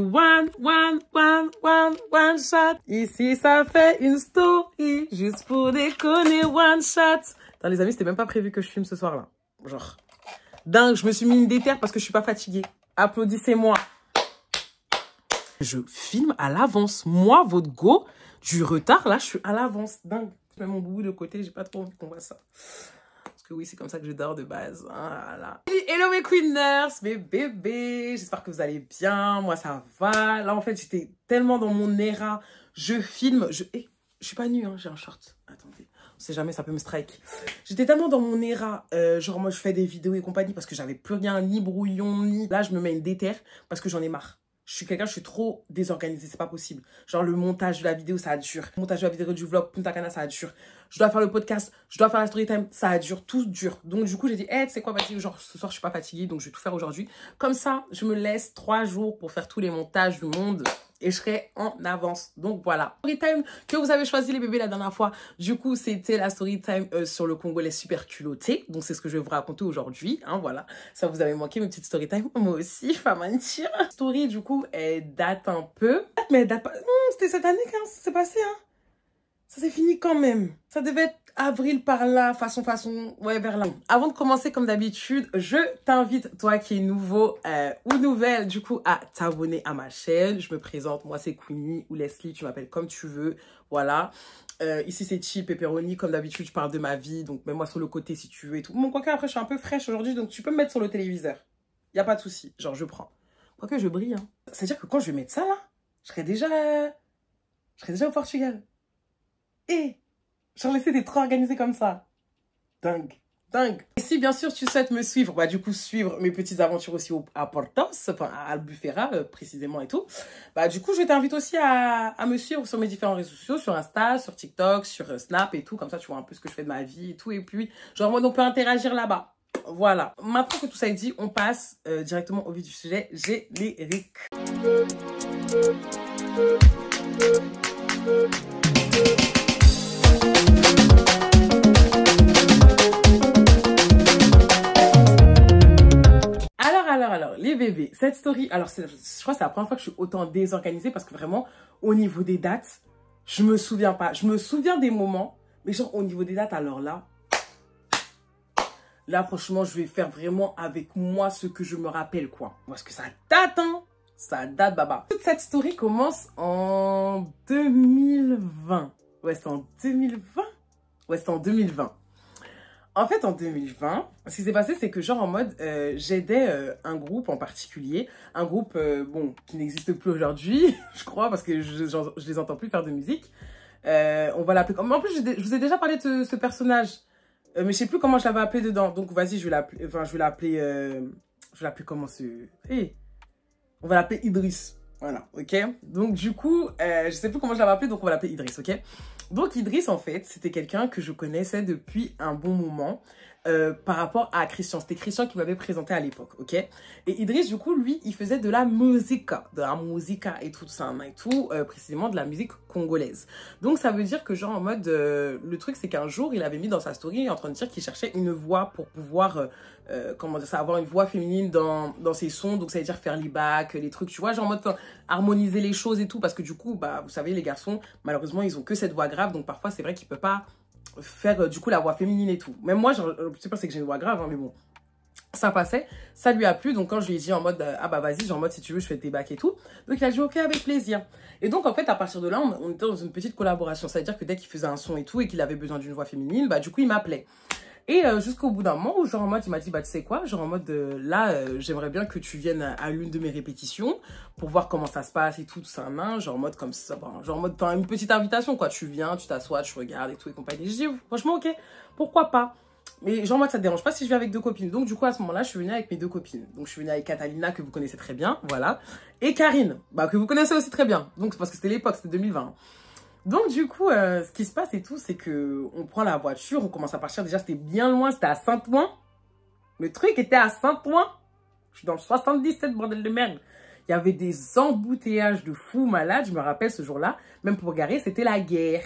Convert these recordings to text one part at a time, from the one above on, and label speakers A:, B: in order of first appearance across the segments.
A: One, one, one, one, one shot. Ici, ça fait une story. Juste pour déconner, one shot. les amis, c'était même pas prévu que je filme ce soir-là. Genre, dingue, je me suis mis une déterre parce que je suis pas fatiguée. Applaudissez-moi. Je filme à l'avance. Moi, votre go, du retard, là, je suis à l'avance. Dingue. Je mets mon boubou de côté, j'ai pas trop envie qu'on voit ça oui, c'est comme ça que je dors de base. Oh hello mes Nurses, mes bébés, j'espère que vous allez bien. Moi, ça va. Là, en fait, j'étais tellement dans mon era. Je filme, je... Eh, suis pas nue, hein, j'ai un short. Attendez, on sait jamais, ça peut me strike. J'étais tellement dans mon era, euh, genre moi, je fais des vidéos et compagnie parce que j'avais plus rien, ni brouillon, ni... Là, je me mets une déterre parce que j'en ai marre je suis quelqu'un, je suis trop désorganisé c'est pas possible. Genre le montage de la vidéo, ça dure. Le montage de la vidéo du vlog Punta Cana, ça dure. Je dois faire le podcast, je dois faire la story time, ça dure, tout dure. Donc du coup, j'ai dit, hé, eh, quoi, vas-y, genre ce soir, je suis pas fatiguée, donc je vais tout faire aujourd'hui. Comme ça, je me laisse trois jours pour faire tous les montages du monde et je serai en avance. Donc voilà. Story time que vous avez choisi les bébés la dernière fois. Du coup, c'était la story time euh, sur le Congolais super culotté. Donc c'est ce que je vais vous raconter aujourd'hui. Hein, voilà. Ça vous avait manqué mes petites story time. Moi aussi, je pas mentir. Story du coup, elle date un peu. Mais elle date pas. Non, hmm, c'était cette année quand hein, ça c'est passé. Hein. Ça s'est fini quand même. Ça devait être avril par là, façon, façon, ouais, vers là. Avant de commencer, comme d'habitude, je t'invite, toi qui es nouveau euh, ou nouvelle, du coup, à t'abonner à ma chaîne. Je me présente, moi c'est Queenie ou Leslie, tu m'appelles comme tu veux, voilà. Euh, ici c'est Chip, Pepperoni, comme d'habitude, je parle de ma vie, donc mets-moi sur le côté si tu veux et tout. Bon, quoique après, je suis un peu fraîche aujourd'hui, donc tu peux me mettre sur le téléviseur. Il n'y a pas de souci, genre je prends. Quoique je brille, hein. C'est-à-dire que quand je vais mettre ça là, je serai déjà... Euh, je serai déjà au Portugal. Et laissé laissé des trop organisé comme ça. Dingue. Dingue. Et si bien sûr tu souhaites me suivre, bah du coup suivre mes petites aventures aussi à Portos, enfin à Albufera euh, précisément et tout, bah du coup je t'invite aussi à, me suivre sur mes différents réseaux sociaux, sur Insta, sur TikTok, sur euh, Snap et tout, comme ça tu vois un peu ce que je fais de ma vie et tout, et puis genre on peut interagir là-bas. Voilà. Maintenant que tout ça est dit, on passe euh, directement au vif du sujet générique. alors, alors, les bébés, cette story, alors je crois que c'est la première fois que je suis autant désorganisée parce que vraiment, au niveau des dates, je me souviens pas. Je me souviens des moments, mais genre au niveau des dates, alors là, là franchement, je vais faire vraiment avec moi ce que je me rappelle quoi. Parce que ça date, hein Ça date, baba. Toute cette story commence en 2020. Ouais, c'est en 2020 Ouais, c'est en 2020. En fait, en 2020, ce qui s'est passé, c'est que genre en mode, euh, j'aidais euh, un groupe en particulier, un groupe, euh, bon, qui n'existe plus aujourd'hui, je crois, parce que je, ne les entends plus faire de musique. on va l'appeler comme... En plus, je, vous ai déjà parlé de ce, personnage, mais je sais plus comment je l'avais appelé dedans. Donc, vas-y, je vais l'appeler... Enfin, je vais l'appeler... je vais comment ce... On va l'appeler Idriss. Voilà, ok Donc, du coup, je sais plus comment je l'avais appelé, donc on va l'appeler Idriss, ok donc Idriss, en fait, c'était quelqu'un que je connaissais depuis un bon moment euh, par rapport à Christian. C'était Christian qui m'avait présenté à l'époque, ok Et Idriss, du coup, lui, il faisait de la musica, de la musica et tout ça, et tout, euh, précisément de la musique congolaise. Donc ça veut dire que genre en mode, euh, le truc c'est qu'un jour, il avait mis dans sa story il est en train de dire qu'il cherchait une voix pour pouvoir euh, comment dire ça, avoir une voix féminine dans, dans ses sons, donc ça veut dire faire les bacs, les trucs, tu vois, genre en mode harmoniser les choses et tout, parce que du coup, bah, vous savez, les garçons, malheureusement, ils ont que cette voix grave, donc parfois, c'est vrai qu'il ne peuvent pas faire euh, du coup la voix féminine et tout. Même moi, je sais pas, c'est que j'ai une voix grave, hein, mais bon, ça passait, ça lui a plu, donc quand je lui ai dit en mode, euh, ah bah vas-y, en mode, si tu veux, je fais tes bacs et tout, donc il a dit, ok, avec plaisir. Et donc, en fait, à partir de là, on, était dans une petite collaboration, c'est-à-dire que dès qu'il faisait un son et tout, et qu'il avait besoin d'une voix féminine, bah du coup, il m'appelait. Et euh, jusqu'au bout d'un moment où, genre en mode, il m'a dit, bah tu sais quoi, genre en mode, euh, là, euh, j'aimerais bien que tu viennes à, l'une de mes répétitions pour voir comment ça se passe et tout, tout ça, main, genre en mode comme ça, genre en mode, une petite invitation, quoi. Tu viens, tu t'assois, tu regardes et tout et compagnie. Je dis, franchement, ok, pourquoi pas mais genre en mode ça te dérange pas si je viens avec deux copines. Donc du coup à ce moment-là, je suis venue avec mes deux copines. Donc je suis venue avec Catalina que vous connaissez très bien, voilà, et Karine, bah que vous connaissez aussi très bien. Donc c'est parce que c'était l'époque, c'était 2020. Donc du coup, euh, ce qui se passe et tout, c'est que on prend la voiture, on commence à partir. Déjà, c'était bien loin, c'était à Saint-Ouen. Le truc était à Saint-Ouen. Je suis dans le 77, bordel de merde. Il y avait des embouteillages de fous malades. Je me rappelle ce jour-là, même pour garer, c'était la guerre.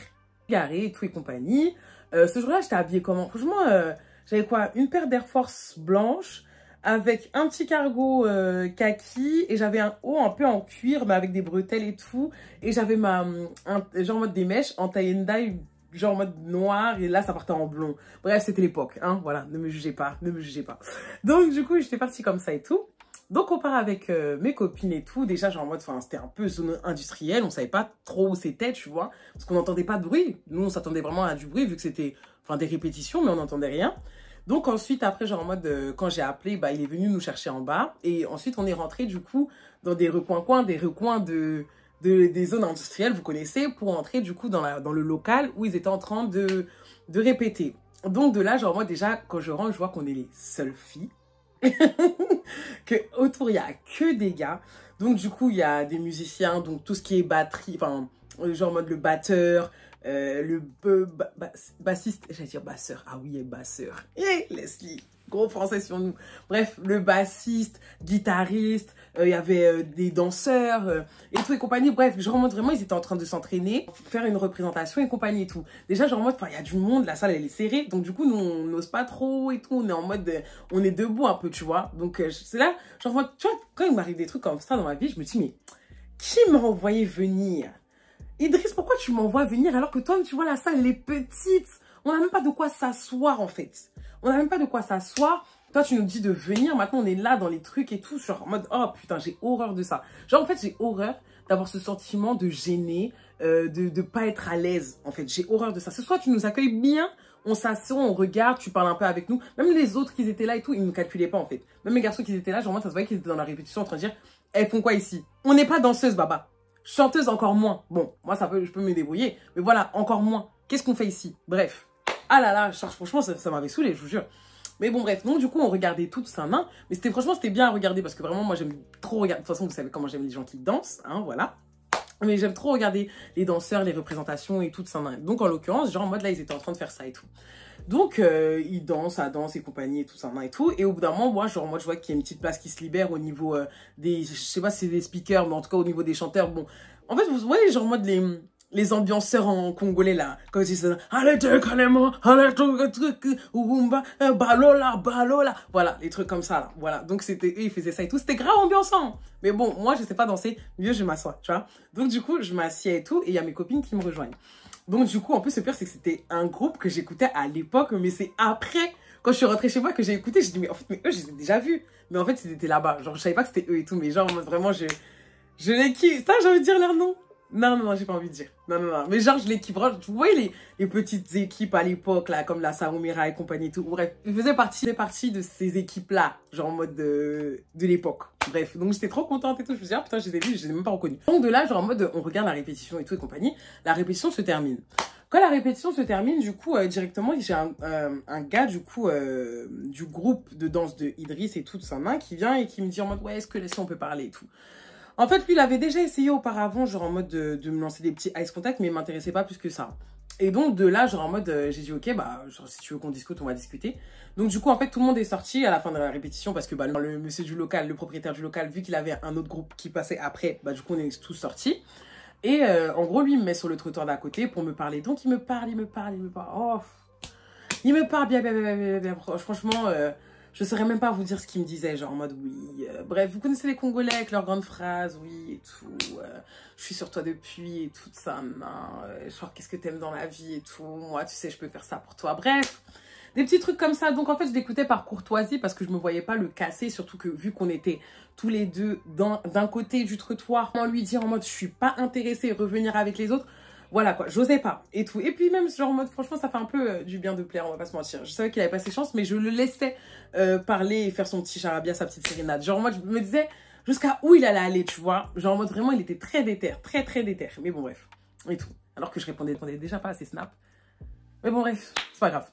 A: Garer et tout et compagnie. Euh, ce jour-là, j'étais habillée comment Franchement, euh, j'avais quoi Une paire d'Air Force blanche, avec un petit cargo euh, kaki et j'avais un haut un peu en cuir mais avec des bretelles et tout et j'avais ma un, genre mode des mèches en taille dye genre mode noir et là ça partait en blond bref c'était l'époque hein voilà ne me jugez pas ne me jugez pas donc du coup j'étais partie comme ça et tout donc on part avec euh, mes copines et tout. Déjà, genre en mode, c'était un peu zone industrielle, on savait pas trop où c'était, tu vois, parce qu'on n'entendait pas de bruit. Nous, on s'attendait vraiment à du bruit vu que c'était, enfin, des répétitions, mais on n'entendait rien. Donc ensuite, après, genre en mode, euh, quand j'ai appelé, bah, il est venu nous chercher en bas. Et ensuite, on est rentré du coup dans des recoins-coins, des recoins de, des zones industrielles, vous connaissez, pour entrer du coup dans, dans le local où ils étaient en train de, de répéter. Donc de là, genre moi déjà, quand je rentre, je vois qu'on est les seules filles. que autour il y a que des gars donc du coup il y a des musiciens donc tout ce qui est batterie enfin euh, genre mode le batteur euh, le bassiste, j'allais dire basseur, ah oui, et basseur, et eh, Leslie, gros français sur nous. Bref, le bassiste, guitariste, euh, il y avait euh, des danseurs et tout et compagnie. Bref, je remonte vraiment, ils étaient en train de s'entraîner, faire une représentation et compagnie et tout. Déjà, je remonte, il y a du monde, la salle elle est serrée, donc du coup, nous on n'ose pas trop et tout. On est en mode, on est debout un peu, tu vois. Donc c'est là, genre, tu vois, quand il m'arrive des trucs comme ça dans ma vie, je me dis, mais qui m'a envoyé venir Idriss, pourquoi tu m'envoies venir alors que toi, tu vois la salle, les est petite On n'a même pas de quoi s'asseoir, en fait. On n'a même pas de quoi s'asseoir. Toi, tu nous dis de venir. Maintenant, on est là dans les trucs et tout. Genre, en mode, oh putain, j'ai horreur de ça. Genre, en fait, j'ai horreur d'avoir ce sentiment de gêner, euh, de ne pas être à l'aise. En fait, j'ai horreur de ça. Ce soir, tu nous accueilles bien. On s'assoit, on regarde, tu parles un peu avec nous. Même les autres qui étaient là et tout, ils ne nous calculaient pas, en fait. Même les garçons qui étaient là, genre, moi, ça se voyait qu'ils étaient dans la répétition en train de dire, elles eh, font quoi ici On n'est pas danseuse, baba. Chanteuse encore moins. Bon, moi ça peut, je peux me débrouiller, mais voilà, encore moins. Qu'est-ce qu'on fait ici Bref. Ah là là, franchement, ça, m'avait saoulé, je vous jure. Mais bon, bref, donc du coup, on regardait toute sa main. Mais c'était franchement, c'était bien à regarder parce que vraiment, moi, j'aime trop regarder. De toute façon, vous savez comment j'aime les gens qui dansent, hein, voilà. Mais j'aime trop regarder les danseurs, les représentations et toute sa main. Donc en l'occurrence, genre en mode là, ils étaient en train de faire ça et tout. Donc, euh, il danse, ça danse et compagnie et tout ça, et tout. Et au bout d'un moment, moi, genre, moi, je vois qu'il y a une petite place qui se libère au niveau des, je sais pas si c'est des speakers, mais en tout cas au niveau des chanteurs. Bon, en fait, vous voyez, genre, moi, les, les ambianceurs en congolais, là, comme si c'était... allez, balola, balola. Voilà, les trucs comme ça, là. Voilà. Donc, c'était, eux, ils faisaient ça et tout. C'était grave ambiançant. Mais bon, moi, je sais pas danser. Mieux, je m'assois, tu vois. Donc, du coup, je m'assieds et tout. Et il y a mes copines qui me rejoignent. Donc du coup, en plus, le pire, c'est que c'était un groupe que j'écoutais à l'époque, mais c'est après, quand je suis rentrée chez moi, que j'ai écouté. J'ai dit, mais en fait, mais eux, je les ai déjà vus. Mais en fait, ils étaient là-bas. Genre, je savais pas que c'était eux et tout, mais genre, vraiment, je, je les kiffe. Ça, j'ai envie de dire leur nom. Non, non, non, j'ai pas envie de dire. Non, non, non. Mais genre, je les kiffe. Vous voyez les, les petites équipes à l'époque, là, comme la Saoumira et compagnie et tout. Bref, ils faisaient partie, de ces équipes-là, genre en mode de, de l'époque. Bref, donc j'étais trop contente et tout. Je me suis dit, ah, putain, j'ai ai vus je les même pas reconnus. Donc de là, genre en mode, on regarde la répétition et tout et compagnie. La répétition se termine. Quand la répétition se termine, du coup, euh, directement, j'ai euh, un, gars, du coup, euh, du groupe de danse de Idris et tout, sa main, qui vient et qui me dit en mode, ouais, est-ce que là, si on peut parler et tout. En fait, lui, il avait déjà essayé auparavant, genre en mode de, me lancer des petits ice contacts mais il m'intéressait pas plus que ça. Et donc de là, genre en mode, euh, j'ai dit ok, bah si tu veux qu'on discute, on va discuter. Donc du coup, en fait, tout le monde est sorti à la fin de la répétition parce que bah, le monsieur du local, le propriétaire du local, vu qu'il avait un autre groupe qui passait après, bah du coup, on est tous sortis. Et euh, en gros, lui, me met sur le trottoir d'à côté pour me parler. Donc il me parle, il me parle, il me parle. Oh, il me parle bien, bien, bien, bien, bien. Franchement, euh, je saurais même pas vous dire ce qu'il me disait, genre en mode oui. Euh, bref, vous connaissez les Congolais avec leurs grandes phrases, oui et tout. Euh, je suis sur toi depuis et tout ça, main. Euh, genre qu'est-ce que t'aimes dans la vie et tout. Moi, tu sais, je peux faire ça pour toi. Bref, des petits trucs comme ça. Donc en fait, je l'écoutais par courtoisie parce que je me voyais pas le casser, surtout que vu qu'on était tous les deux d'un côté du trottoir, en lui dire en mode je suis pas intéressée, revenir avec les autres. Voilà quoi, j'osais pas et tout. Et puis même, genre, mode, franchement, ça fait un peu euh, du bien de plaire, on va pas se mentir. Je savais qu'il avait pas ses chances, mais je le laissais euh, parler et faire son petit charabia, sa petite sérénade. Genre, moi, je me disais jusqu'à où il allait aller, tu vois. Genre, en mode, vraiment, il était très déter, très, très déter. Mais bon, bref, et tout. Alors que je répondais, répondais déjà pas à snap mais bon, bref, c'est pas grave.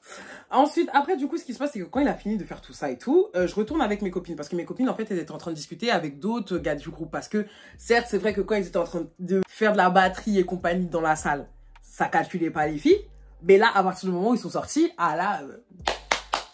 A: Ensuite, après, du coup, ce qui se passe, c'est que quand il a fini de faire tout ça et tout, euh, je retourne avec mes copines. Parce que mes copines, en fait, elles étaient en train de discuter avec d'autres gars du groupe. Parce que, certes, c'est vrai que quand ils étaient en train de faire de la batterie et compagnie dans la salle, ça calculait pas les filles. Mais là, à partir du moment où ils sont sortis, ah là, euh,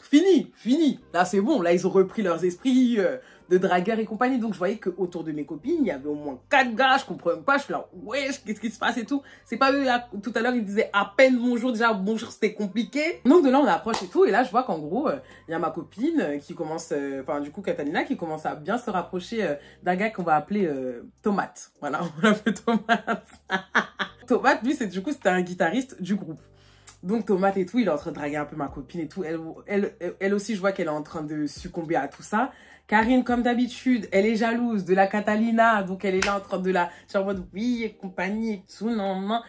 A: fini, fini. Là, c'est bon. Là, ils ont repris leurs esprits. Euh, de dragueurs et compagnie. Donc je voyais que autour de mes copines, il y avait au moins quatre gars, je comprends pas, je suis là, wesh, qu'est-ce qui se passe et tout. C'est pas eux tout à l'heure, ils disaient à peine bonjour, déjà bonjour, c'était compliqué. Donc de là, on approche et tout, et là, je vois qu'en gros, euh, il y a ma copine euh, qui commence, euh, enfin, du coup, Catalina, qui commence à bien se rapprocher d'un gars qu'on va appeler Tomate. Voilà, on l'appelle Tomate. Tomate, lui, c'est du coup, c'était un guitariste du groupe. Donc Tomate et tout, il est en train de draguer un peu ma copine et tout. Elle, elle, elle aussi, je vois qu'elle est en train de succomber à tout ça. Karine, comme d'habitude, elle est jalouse de la Catalina. Donc elle est là en train de la... Genre en mode oui et compagnie et tout, non, non.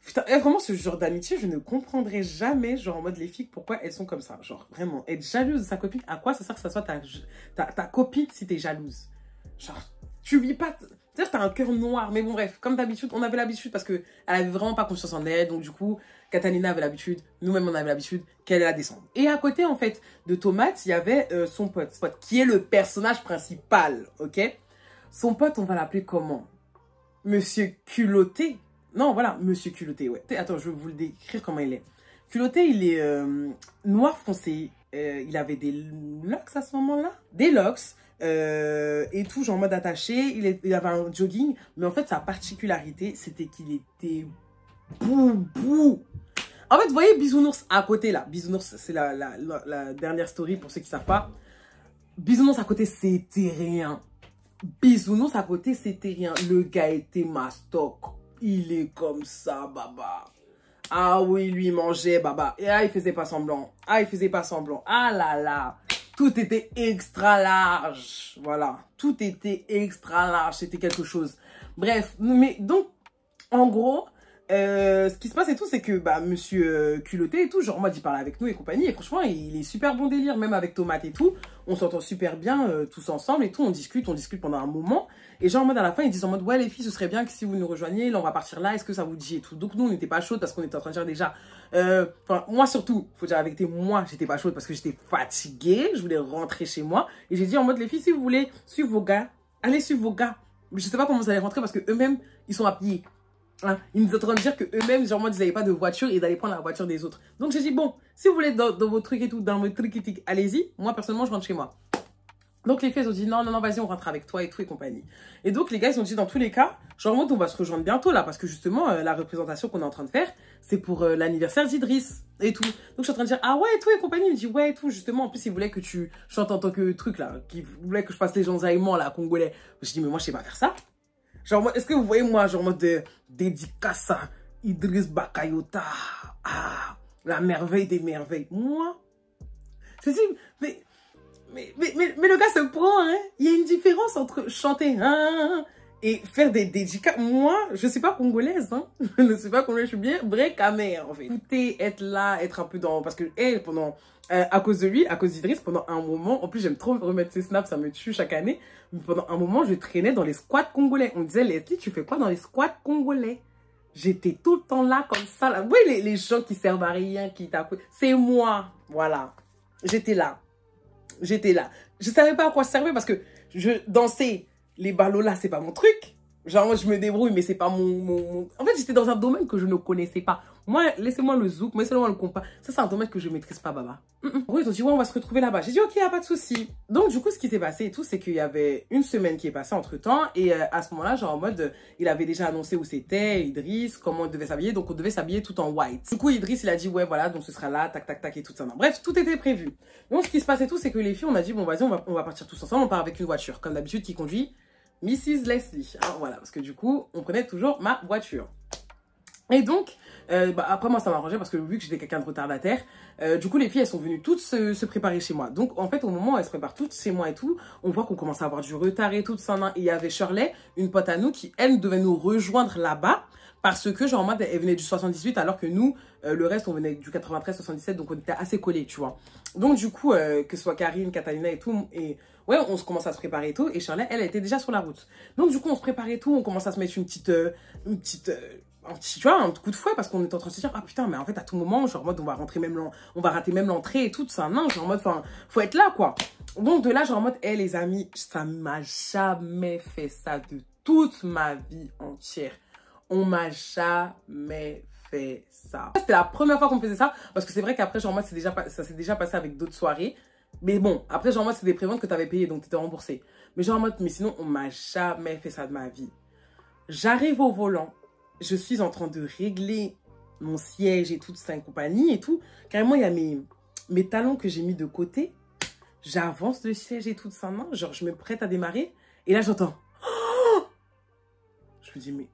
A: Putain, eh, vraiment, ce genre d'amitié, je ne comprendrai jamais, genre en mode les filles, pourquoi elles sont comme ça. Genre, vraiment, être jalouse de sa copine, à quoi ça sert que ça soit ta, ta, ta copine si t'es jalouse Genre, tu vis pas c'est-à-dire, t'as un cœur noir. Mais bon, bref, comme d'habitude, on avait l'habitude parce qu'elle avait vraiment pas conscience en elle. Donc, du coup, Catalina avait l'habitude, nous-mêmes, on avait l'habitude qu'elle la descende. Et à côté, en fait, de Thomas, il y avait euh, son pote, qui est le personnage principal, ok Son pote, on va l'appeler comment Monsieur Culotté Non, voilà, Monsieur Culotté, ouais. Attends, je vais vous le décrire comment il est. Culotté, il est euh, noir foncé. Euh, il avait des locks à ce moment-là Des locks euh, et tout, genre en mode attaché. Il, avait un jogging, mais en fait, sa particularité, c'était qu'il était bou bou. En fait, vous voyez Bisounours à côté là. Bisounours, c'est la, dernière story pour ceux qui ne savent pas. Bisounours à côté, c'était rien. Bisounours à côté, c'était rien. Le gars était mastoc. Il est comme ça, baba. Ah oui, lui, il mangeait, baba. Et ah, il faisait pas semblant. Ah, il faisait pas semblant. Ah là là tout était extra large. Voilà, tout était extra large, c'était quelque chose. Bref, mais donc, en gros, euh, ce qui se passe et tout, c'est que bah, monsieur euh, culotté et tout, genre, moi, il parle avec nous et compagnie, et franchement, il est super bon délire, même avec Tomate et tout on s'entend super bien euh, tous ensemble et tout, on discute, on discute pendant un moment. Et genre, en mode, à la fin, ils disent en mode, ouais, les filles, ce serait bien que si vous nous rejoignez, là, on va partir là, est-ce que ça vous dit et tout. Donc, nous, on n'était pas chaudes parce qu'on était en train de dire déjà, euh, moi surtout, faut dire avec tes moi, j'étais pas chaude parce que j'étais fatiguée, je voulais rentrer chez moi. Et j'ai dit en mode, les filles, si vous voulez suivre vos gars, allez suivre vos gars. Je sais pas comment vous allez rentrer parce que eux-mêmes, ils sont habillés. Hein, ils nous étaient en train de dire qu'eux-mêmes, moi ils n'avaient pas de voiture et d'aller prendre la voiture des autres. Donc, j'ai dit, bon, si vous voulez dans, vos trucs et tout, dans vos trucs et tout, allez-y. Moi, personnellement, je rentre chez moi. Donc, les filles, ont dit, non, non, non, vas-y, on rentre avec toi et tout et compagnie. Et donc, les gars, ils ont dit, dans tous les cas, genre, on va se rejoindre bientôt là, parce que justement, euh, la représentation qu'on est en train de faire, c'est pour euh, l'anniversaire d'Idriss et tout. Donc, je suis en train de dire, ah ouais, et tout et compagnie. Il me dit, ouais, et tout, justement. En plus, ils voulaient que tu chantes en tant que truc là, qu'ils voulaient que je fasse les gens là, congolais. Je dis, mais moi, je sais pas faire ça. Genre, est-ce que vous voyez moi, genre, de dédicace à Idriss Bakayota, ah, la merveille des merveilles. Moi, je dis, mais, mais, mais, le gars se prend, hein. Il y a une différence entre chanter, hein, hein, hein, hein et faire des dédicaces. Moi, je ne suis pas congolaise, hein. Je ne suis pas congolaise, je suis bien mer, en fait. Écouter, être là, être un peu dans... Parce que, elle, pendant euh, à cause de lui, à cause d'Idriss, pendant un moment, en plus j'aime trop remettre ses snaps, ça me tue chaque année, pendant un moment je traînais dans les squats congolais. On me disait, Leslie, tu fais quoi dans les squats congolais J'étais tout le temps là comme ça. Vous les, gens qui servent à rien, qui t'accueillent C'est moi, voilà. J'étais là. J'étais là. Je savais pas à quoi parce que je dansais les ballots là, c'est pas mon truc. Genre, je me débrouille, mais c'est pas mon, En fait, j'étais dans un domaine que je ne connaissais pas. Moi, laissez-moi le zouk, laissez-moi le compas. Ça, c'est un domaine que je maîtrise pas, Baba. Mm -mm. ils ont dit, ouais, on va se retrouver là-bas. J'ai dit, ok, y a pas de souci. Donc, du coup, ce qui s'est passé et tout, c'est qu'il y avait une semaine qui est passée entre temps. Et euh, à ce moment-là, genre, en mode, il avait déjà annoncé où c'était, Idriss, comment on devait s'habiller. Donc, on devait s'habiller tout en white. Du coup, Idriss, il a dit, ouais, voilà, donc ce sera là, tac, tac, tac, et tout ça. Bref, tout était prévu. Donc, ce qui se passait tout, c'est que les filles, on a dit, bon, vas-y, on va, on va partir tous ensemble. On part avec une voiture, comme d'habitude, qui conduit Mrs. Leslie. Alors voilà, parce que du coup, on prenait toujours ma voiture. Et donc, euh, bah, après moi ça m'arrangeait parce que vu que j'étais quelqu'un de retardataire, euh, du coup les filles elles sont venues toutes se, préparer chez moi. Donc en fait au moment où elles se préparent toutes chez moi et tout, on voit qu'on commence à avoir du retard et tout ça. Et il y avait Shirley, une pote à nous qui elle devait nous rejoindre là-bas. Parce que, genre, mode elle venait du 78, alors que nous, euh, le reste, on venait du 93-77, donc on était assez collés, tu vois. Donc, du coup, euh, que ce soit Karine, Catalina et tout, et ouais, on se commence à se préparer et tout. Et Charlotte, elle, était déjà sur la route. Donc, du coup, on se préparait et tout, on commence à se mettre une petite. Euh, une petite un tu vois, un coup de fouet parce qu'on est en train de se dire, ah putain, mais en fait, à tout moment, genre, mode, on va rentrer même, on va rater même l'entrée et tout, ça non genre, mode, enfin, faut être là, quoi. Donc, de là, genre, en mode, hé, eh, les amis, ça m'a jamais fait ça de toute ma vie entière. On m'a jamais fait ça. C'était la première fois qu'on faisait ça, parce que c'est vrai qu'après, genre, moi, déjà ça s'est déjà passé avec d'autres soirées. Mais bon, après, genre, moi, c'est des préventes que tu avais payées, donc tu étais remboursé. Mais genre, moi, mais sinon, on m'a jamais fait ça de ma vie. J'arrive au volant, je suis en train de régler mon siège et tout, ça compagnie et tout. Carrément, il y a mes, mes talons que j'ai mis de côté. J'avance le siège et tout de sa main, genre, je me prête à démarrer. Et là, j'entends. je me dis, mais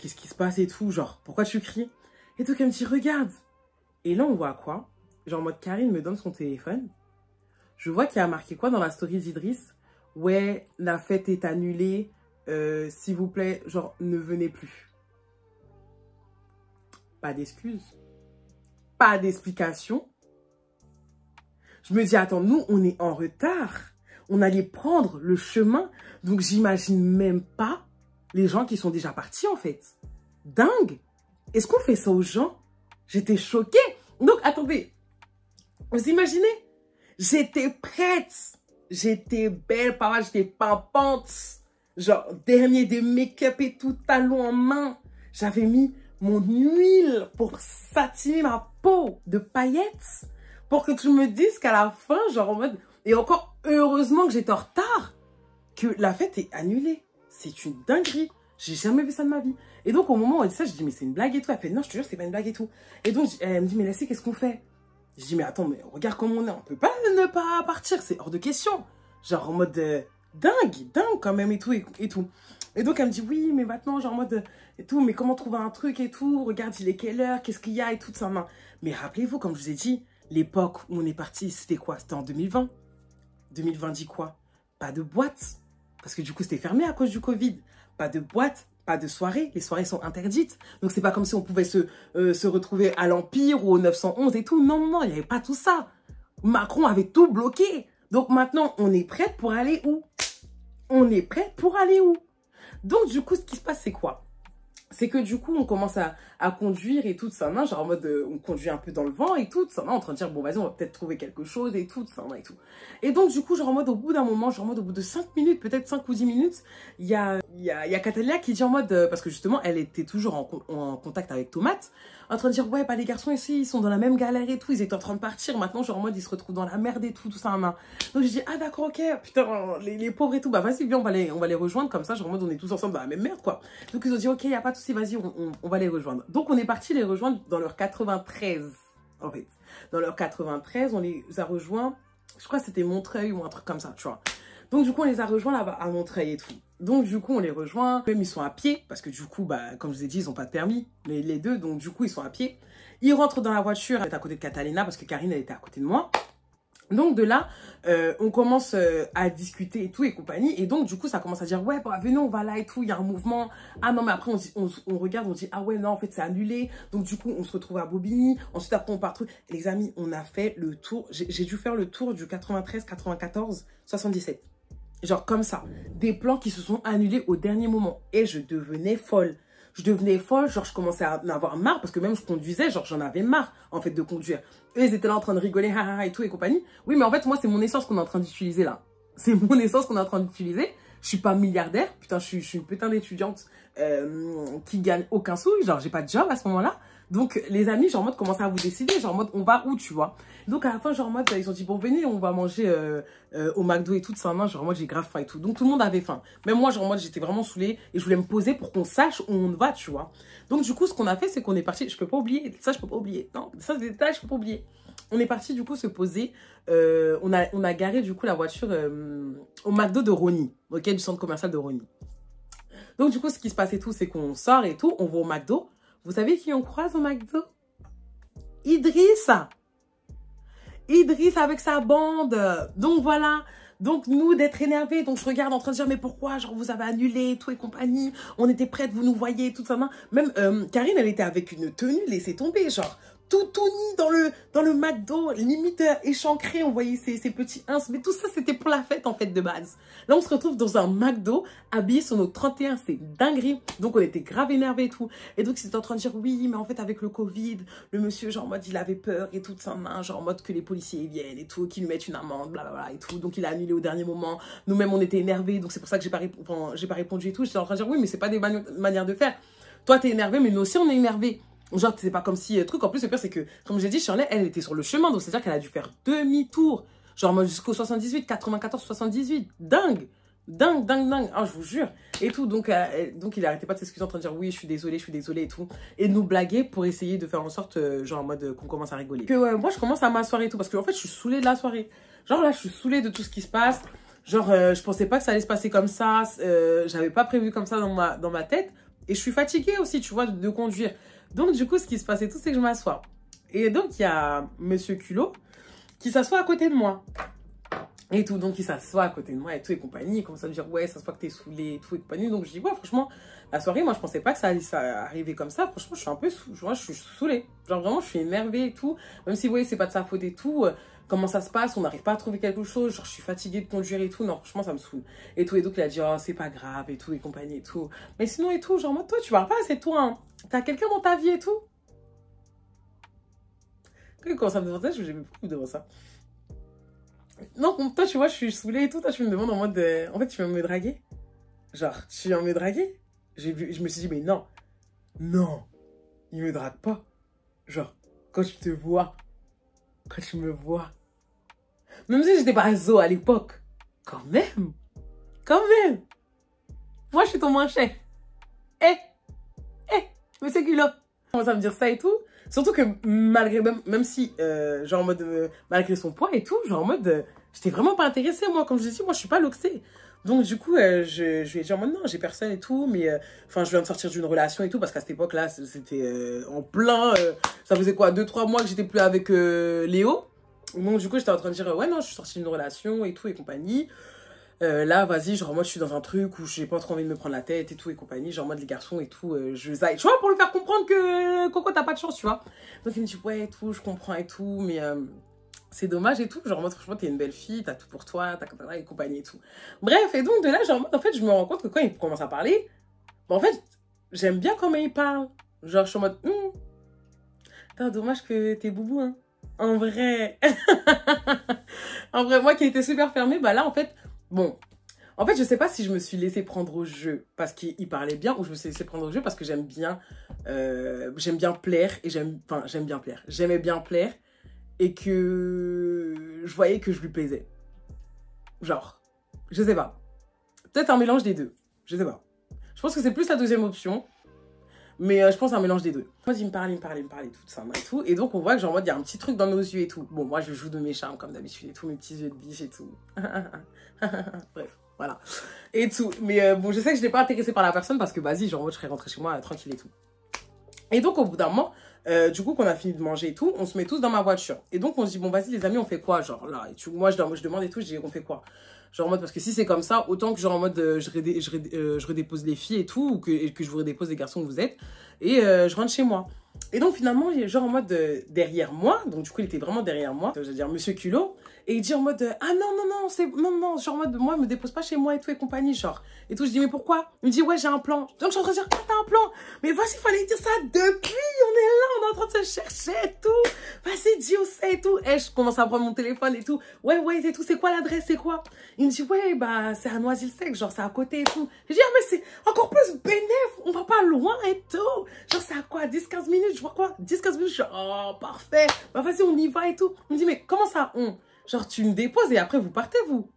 A: qu'est-ce qui se passe et tout, genre, pourquoi tu cries Et tout elle me dit, regarde Et là, on voit quoi Genre, en mode, Karine me donne son téléphone. Je vois qu'il y a marqué quoi dans la story d'Idriss Ouais, la fête est annulée, euh, s'il vous plaît, genre, ne venez plus. Pas d'excuses, pas d'explication. Je me dis, attends, nous, on est en retard. On allait prendre le chemin, donc j'imagine même pas les gens qui sont déjà partis, en fait. Dingue Est-ce qu'on fait ça aux gens J'étais choquée. Donc, attendez. Vous imaginez J'étais prête. J'étais belle, pas mal, j'étais pimpante. Genre, dernier des make-up et tout, talons en main. J'avais mis mon huile pour satiner ma peau de paillettes. Pour que tu me dises qu'à la fin, genre en mode... Et encore, heureusement que j'étais en retard, que la fête est annulée. C'est une dinguerie. J'ai jamais vu ça de ma vie. Et donc, au moment où elle dit ça, je dis, mais c'est une blague et tout. Elle fait, non, je te jure, c'est pas une blague et tout. Et donc, elle me dit, mais Lassie, qu'est-ce qu'on fait Je dis, mais attends, mais regarde comment on est. On peut pas ne pas partir. C'est hors de question. Genre, en mode euh, dingue, dingue quand même et tout, et, tout. Et donc, elle me dit, oui, mais maintenant, genre, en mode euh, et tout, mais comment trouver un truc et tout Regarde, il est quelle heure Qu'est-ce qu'il y a et tout, ça main. Mais rappelez-vous, comme je vous ai dit, l'époque où on est parti, c'était quoi C'était en 2020. 2020 dit quoi Pas de boîte parce que du coup, c'était fermé à cause du Covid. Pas de boîte, pas de soirée. Les soirées sont interdites. Donc, c'est pas comme si on pouvait se, euh, se retrouver à l'Empire ou au 911 et tout. Non, non, non, il n'y avait pas tout ça. Macron avait tout bloqué. Donc, maintenant, on est prêt pour aller où On est prêt pour aller où Donc, du coup, ce qui se passe, c'est quoi C'est que du coup, on commence à, à conduire et tout, ça main, genre en mode euh, on conduit un peu dans le vent et tout, ça main, en train de dire bon vas-y on va peut-être trouver quelque chose et tout, ça main et tout. Et donc du coup genre en mode au bout d'un moment, genre en mode au bout de 5 minutes, peut-être 5 ou 10 minutes, il y a, y, a, y a Catalina qui dit en mode, euh, parce que justement elle était toujours en, contact avec Tomate, en train de dire ouais bah les garçons ici ils sont dans la même galère et tout, ils étaient en train de partir, maintenant genre en mode ils se retrouvent dans la merde et tout, tout ça main. Donc je dis ah d'accord ok, putain les, les, pauvres et tout, bah vas-y bien on va les, on va les rejoindre comme ça, genre en mode on est tous ensemble dans la même merde quoi. Donc ils ont dit ok y a pas de soucis, vas-y on, on va les rejoindre. Donc, on est parti les rejoindre dans leur 93, en fait. Dans leur 93, on les a rejoints, je crois que c'était Montreuil ou un truc comme ça, tu vois. Donc, du coup, on les a rejoints là-bas, à Montreuil et tout. Donc, du coup, on les rejoint. Même, ils sont à pied, parce que du coup, bah, comme je vous ai dit, ils n'ont pas de permis, mais les deux. Donc, du coup, ils sont à pied. Ils rentrent dans la voiture, elle est à côté de Catalina, parce que Karine, elle était à côté de moi. Donc de là, euh, on commence euh, à discuter et tout et compagnie. Et donc du coup, ça commence à dire, ouais, bah, venez, on va là et tout, il y a un mouvement. Ah non, mais après, on, on, regarde, on dit, ah ouais, non, en fait, c'est annulé. Donc du coup, on se retrouve à Bobigny. Ensuite, après, on part tout. Les amis, on a fait le tour. J'ai dû faire le tour du 93, 94, 77. Genre comme ça. Des plans qui se sont annulés au dernier moment. Et je devenais folle je devenais folle, genre je commençais à en avoir marre parce que même je conduisais, genre j'en avais marre en fait de conduire. Eux ils étaient là en train de rigoler ha et tout et compagnie. Oui mais en fait moi c'est mon essence qu'on est en train d'utiliser là. C'est mon essence qu'on est en train d'utiliser. Je suis pas milliardaire, putain je suis, une putain d'étudiante euh, qui gagne aucun sou, genre j'ai pas de job à ce moment-là. Donc, les amis, genre, en mode, commencer à vous décider. Genre, en mode, on va où, tu vois Donc, à la fin, genre, en mode, ils ont dit, bon, venez, on va manger euh, euh, au McDo et tout, ça, non, genre, moi, j'ai grave faim et tout. Donc, tout le monde avait faim. Même moi, genre, moi, j'étais vraiment saoulée et je voulais me poser pour qu'on sache où on va, tu vois Donc, du coup, ce qu'on a fait, c'est qu'on est parti. Je peux pas oublier. Ça, je peux pas oublier. Non, ça, c'est des détails, je peux pas oublier. On est parti, du coup, se poser. Euh, on, a, on a garé, du coup, la voiture au McDo de Ronnie, ok, du centre commercial de Rony. Donc, du coup, ce qui se passait tout, c'est qu'on sort et tout, on va au McDo. Vous savez qui on croise au McDo Idriss Idriss avec sa bande. Donc voilà. Donc nous, d'être énervés, donc je regarde en train de dire, mais pourquoi, genre, vous avez annulé, tout et compagnie, on était prêtes, vous nous voyez, tout ça. Même euh, Karine, elle était avec une tenue, laissez tomber, genre, tout, tout dans le, dans le McDo, limite euh, échancré, on voyait ces, ces petits ins. Mais tout ça, c'était pour la fête, en fait, de base. Là, on se retrouve dans un McDo, habillé sur nos 31, c'est dinguerie. Donc, on était grave énervé et tout. Et donc, c'était en train de dire, oui, mais en fait, avec le Covid, le monsieur, genre, en mode, il avait peur et tout, de sa main, genre, en mode que les policiers viennent et tout, qu'ils lui mettent une amende, blablabla et tout. Donc, il a annulé au dernier moment. Nous-mêmes, on était énervés, donc c'est pour ça que j'ai pas, j'ai pas répondu et tout. J'étais en train de dire, oui, mais c'est pas des manières de faire. Toi, t'es énervé, mais nous aussi, on est énervés. Genre, c'est pas comme si... Euh, truc, en plus, le pire, c'est que, comme j'ai dit, Shirley, elle était sur le chemin. Donc, c'est-à-dire qu'elle a dû faire demi-tour. Genre, jusqu'au 78, 94, 78. Dingue Dingue, dingue, dingue. Ah, je vous jure. Et tout. Donc, euh, donc il arrêtait pas de s'excuser en train de dire oui, je suis désolé, je suis désolé et tout. Et nous blaguer pour essayer de faire en sorte, euh, genre en mode qu'on commence à rigoler. Que moi, je commence à m'asseoir et tout. Parce qu'en fait, je suis saoulée de la soirée. Genre là, je suis saoulée de tout ce qui se passe. Genre, je pensais pas que ça allait se passer comme ça. J'avais pas prévu comme ça dans ma, dans ma tête. Et je suis fatiguée aussi, tu vois, de conduire. Donc, du coup, ce qui se passait tout, c'est que je m'assois. Et donc, il y a Monsieur Culot qui s'assoit à côté de moi. Et tout, donc il s'assoit à côté de moi et tout et compagnie. Il commence à me dire, ouais, ça se voit que t'es saoulé et tout et compagnie. Donc, je dis, ouais, franchement, la soirée, moi, je pensais pas que ça, ça arriver comme ça. Franchement, je suis un peu je Genre, je suis saoulée. Genre, vraiment, je suis énervée et tout. Même si, vous voyez, c'est pas de sa faute et tout. Euh, comment ça se passe, on n'arrive pas à trouver quelque chose, genre je suis fatiguée de conduire et tout, non franchement ça me saoule. Et tout et donc il a dit oh c'est pas grave et tout et compagnie et tout. Mais sinon et tout, genre moi toi tu parles pas C'est toi, hein. t'as quelqu'un dans ta vie et tout. Quand ça me demandait, je me beaucoup devant ça. Non, toi tu vois je suis saoulée et tout, toi tu me demandes en mode euh, en fait tu veux me draguer Genre tu viens me draguer vu, Je me suis dit mais non, non, il me drague pas. Genre quand tu te vois, quand tu me vois, même si j'étais pas zo à l'époque. Quand même. Quand même. Moi, je suis ton manchet. Eh. Eh. Monsieur Guillot. Comment ça me dire ça et tout. Surtout que malgré, même, si, euh, genre en mode, euh, malgré son poids et tout, genre en mode, euh, j'étais vraiment pas intéressée, moi. Comme je dis, moi, je suis pas loxée. Donc, du coup, je, je lui ai dit en mode j'ai personne et tout, mais enfin, je viens de sortir d'une relation et tout, parce qu'à cette époque-là, c'était en plein. ça faisait quoi, Deux, trois mois que j'étais plus avec Léo. Donc, du coup, j'étais en train de dire, ouais, non, je suis sortie d'une relation et tout et compagnie. Euh, là, vas-y, genre, moi, je suis dans un truc où j'ai pas trop envie de me prendre la tête et tout et compagnie. Genre, moi, les garçons et tout, euh, je zaille. Tu vois, pour le faire comprendre que Coco, t'as pas de chance, tu vois. Donc, il me dit, ouais, et tout, je comprends et tout, mais euh, c'est dommage et tout. Genre, moi, franchement, t'es une belle fille, t'as tout pour toi, t'as et compagnie et tout. Bref, et donc, de là, genre, en fait, je me rends compte que quand il commence à parler, bah, en fait, j'aime bien comment il parle. Genre, je suis en mode, hmm, dommage que t'es boubou, hein en vrai, en vrai, moi qui été super fermé, bah là, en fait, bon, en fait, je sais pas si je me suis laissée prendre au jeu parce qu'il parlait bien ou je me suis laissé prendre au jeu parce que j'aime bien, euh, j'aime bien plaire et j'aime, enfin, j'aime bien plaire. J'aimais bien plaire et que je voyais que je lui plaisais. Genre, je sais pas. Peut-être un mélange des deux. Je sais pas. Je pense que c'est plus la deuxième option. Mais euh, je pense un mélange des deux. Moi, il me parle me parlait, il me et tout ça, et tout. Et donc, on voit que, genre, il y a un petit truc dans nos yeux et tout. Bon, moi, je joue de mes charmes, comme d'habitude, et tout, mes petits yeux de biche et tout. Bref, voilà. Et tout. Mais euh, bon, je sais que je n'ai pas intéressé par la personne parce que, vas-y, genre, moi, je serais rentrée chez moi euh, tranquille et tout. Et donc, au bout d'un moment, du coup, qu'on a fini de manger et tout, on se met tous dans ma voiture. Et donc, on se dit, bon, vas-y, les amis, on fait quoi Genre, là, et moi, je, je demande et tout, je dis, on fait quoi Genre en mode, parce que si c'est comme ça, autant que genre en mode, euh, je, euh, je, redépose les filles et tout, ou que, que je vous redépose les garçons que vous êtes, et euh, je rentre chez moi. Et donc finalement, genre en mode derrière moi, donc du coup il était vraiment derrière moi, c'est-à-dire monsieur culot, et il dit en mode ah non non non c'est non non genre en mode moi me dépose pas chez moi et tout et compagnie genre et tout je dis mais pourquoi il me dit ouais j'ai un plan donc je suis en train de dire ah, t'as un plan mais vas-y fallait dire ça depuis on est là on est en train de se chercher et tout vas-y dis où c'est et tout et eh, je commence à prendre mon téléphone et tout ouais ouais et tout c'est quoi l'adresse c'est quoi il me dit ouais bah c'est à Noisy-le-Sec genre c'est à côté et tout je dis ah mais c'est encore plus bénéf on va pas loin et tout genre c'est à quoi 10-15 minutes je vois quoi 10-15 minutes je oh parfait bah vas-y on y va et tout il me dit mais comment ça Genre, tu me déposes et après, vous partez, vous.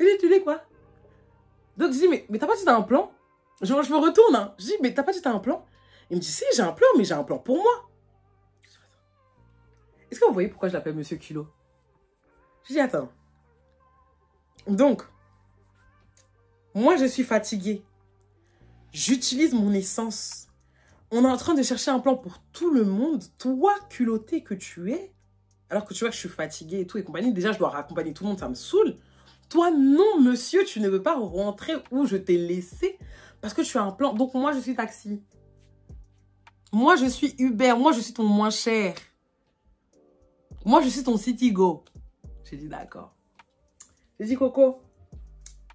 A: Il est, tué, quoi Donc, je dis, mais, t'as pas dit t'as un plan je me retourne, hein. Je dis, mais t'as pas dit t'as un plan Il me dit, si, j'ai un plan, mais j'ai un plan pour moi. Est-ce que vous voyez pourquoi je l'appelle Monsieur Culot Je dis, attends. Donc, moi, je suis fatiguée. J'utilise mon essence. On est en train de chercher un plan pour tout le monde. Toi, culotté que tu es, alors que tu vois que je suis fatiguée et tout et compagnie, déjà je dois raccompagner tout le monde, ça me saoule. Toi, non, monsieur, tu ne veux pas rentrer où je t'ai laissé parce que tu as un plan. Donc moi, je suis taxi. Moi, je suis Uber. Moi, je suis ton moins cher. Moi, je suis ton go. J'ai dit d'accord. J'ai dit Coco,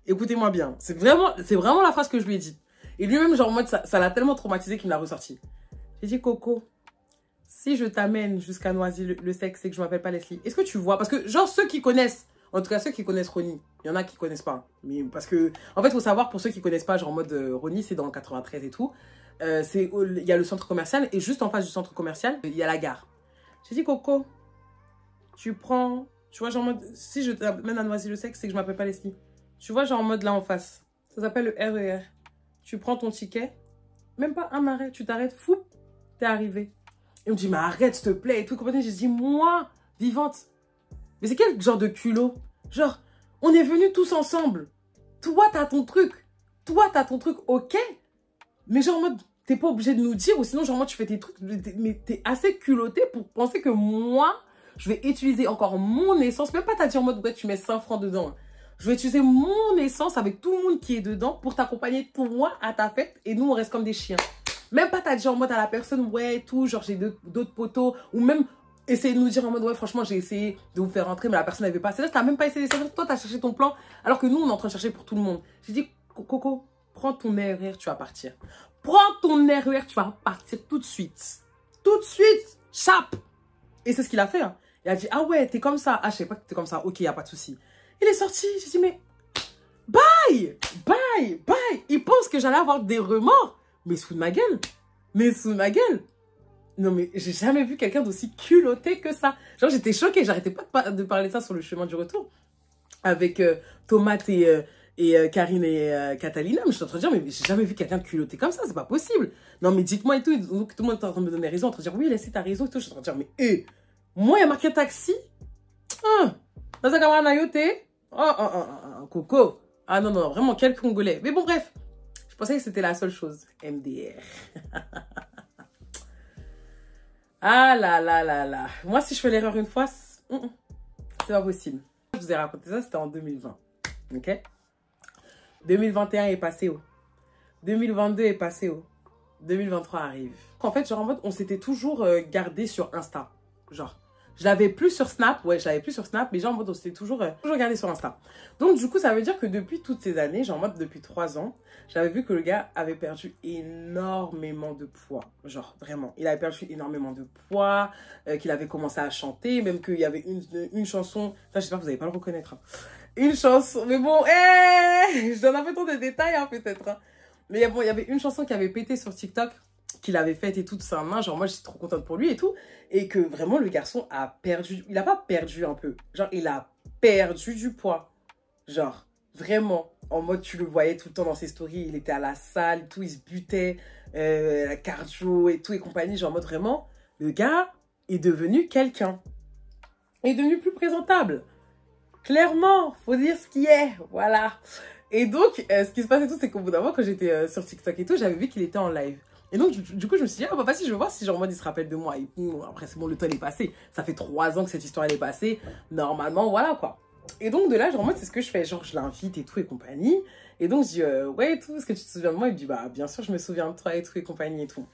A: écoutez-moi bien. C'est vraiment, c'est vraiment la phrase que je lui ai dit. Et lui-même, genre, moi ça l'a tellement traumatisé qu'il me l'a ressorti. J'ai dit Coco, si je t'amène jusqu'à Noisy-le-Sec, c'est que je m'appelle pas Leslie. Est-ce que tu vois Parce que, genre, ceux qui connaissent, en tout cas ceux qui connaissent Ronnie, il y en a qui connaissent pas. Mais parce que, en fait, faut savoir, pour ceux qui connaissent pas, genre en mode euh, Ronnie, c'est dans 93 et tout. Euh, il y a le centre commercial et juste en face du centre commercial, il y a la gare. J'ai dit, Coco, tu prends. Tu vois, genre en mode, si je t'amène à Noisy-le-Sec, c'est que je m'appelle pas Leslie. Tu vois, genre en mode là en face. Ça s'appelle le RER. E tu prends ton ticket, même pas un arrêt, tu t'arrêtes, fou, t'es arrivé. Il me dit, mais arrête, s'il te plaît, et tout. Comprenez, je dis, moi, vivante. Mais c'est quel genre de culot Genre, on est venus tous ensemble. Toi, t'as ton truc. Toi, t'as ton truc, ok. Mais genre, en t'es pas obligé de nous dire, ou sinon, genre, moi, tu fais tes trucs, mais t'es assez culotté pour penser que moi, je vais utiliser encore mon essence. Même pas t'as dit en mode, ouais, tu mets 5 francs dedans. Je vais utiliser mon essence avec tout le monde qui est dedans pour t'accompagner, pour moi, à ta fête, et nous, on reste comme des chiens. Même pas t'as dit en mode à la personne, ouais, tout, genre j'ai d'autres poteaux, ou même essayer de nous dire en mode, ouais, franchement, j'ai essayé de vous faire rentrer, mais la personne n'avait pas. C'est là, t'as même pas essayé, c'est toi, t'as cherché ton plan, alors que nous, on est en train de chercher pour tout le monde. J'ai dit, Coco, prends ton RER, tu vas partir. Prends ton RER, e tu vas partir tout de suite. Tout de suite, chape. Et c'est ce qu'il a fait. Hein. Il a dit, ah ouais, t'es comme ça. Ah, je sais pas que t'es comme ça. Ok, y a pas de souci. Il est sorti. J'ai dit, mais bye, bye, bye. Il pense que j'allais avoir des remords mais sous ma gueule. Mais sous ma gueule. Non, mais j'ai jamais vu quelqu'un d'aussi culotté que ça. Genre, j'étais choquée. J'arrêtais pas de, parler de, ça sur le chemin du retour. Avec euh, Thomas et, euh, et euh, Karine et Catalina. Mais je suis en train de dire, mais j'ai jamais vu quelqu'un culotté comme ça. C'est pas possible. Non, mais dites-moi et tout. tout le monde est en train de me donner raison. En train de dire, oui, laissez ta raison et tout. Je suis en train de dire, mais hé, moi, il y a marqué taxi. Ah, dans un camarade, oh oh oh, oh, oh, oh, coco. Ah non, non, vraiment, quel Congolais. Mais bon, bref. Je pensais que c'était la seule chose. MDR. ah là là là là. Moi, si je fais l'erreur une fois, c'est mm, mm. pas possible. Je vous ai raconté ça, c'était en 2020. OK 2021 est passé haut. 2022 est passé haut. 2023 arrive. En fait, genre en mode, on s'était toujours euh, gardé sur Insta. Genre, je l'avais plus sur Snap, ouais, je l'avais plus sur Snap, mais genre en mode, c'était toujours, euh, toujours regardé sur Insta. Donc, du coup, ça veut dire que depuis toutes ces années, genre en mode depuis trois ans, j'avais vu que le gars avait perdu énormément de poids. Genre, vraiment. Il avait perdu énormément de poids, euh, qu'il avait commencé à chanter, même qu'il y avait une, une chanson. je j'espère que vous n'allez pas le reconnaître. Hein. Une chanson, mais bon, eh, je donne un peu trop de détails, hein, peut-être. Hein. Mais bon, il y avait une chanson qui avait pété sur TikTok qu'il avait fait et tout de sa main. Genre, moi, j'étais trop contente pour lui et tout. Et que vraiment, le garçon a perdu. Il n'a pas perdu un peu. Genre, il a perdu du poids. Genre, vraiment. En mode, tu le voyais tout le temps dans ses stories. Il était à la salle, tout. Il se butait. Euh, la cardio et tout et compagnie. Genre, en mode, vraiment, le gars est devenu quelqu'un. Est devenu plus présentable. Clairement, faut dire ce qui est. Voilà. Et donc, euh, ce qui se passait tout, c'est qu'au bout d'un moment, quand j'étais euh, sur TikTok et tout, j'avais vu qu'il était en live. Et donc, du, coup, je me suis dit, ah bah vas-y, je veux voir si genre, moi, il se rappelle de moi. Et après, c'est bon, le temps est passé. Ça fait trois ans que cette histoire elle est passée. Normalement, voilà quoi. Et donc, de là, genre, moi, c'est ce que je fais. Genre, je l'invite et tout et compagnie. Et donc, je dis, euh, ouais, et tout, est-ce que tu te souviens de moi Il me dit, bah bien sûr, je me souviens de toi et tout et compagnie et tout.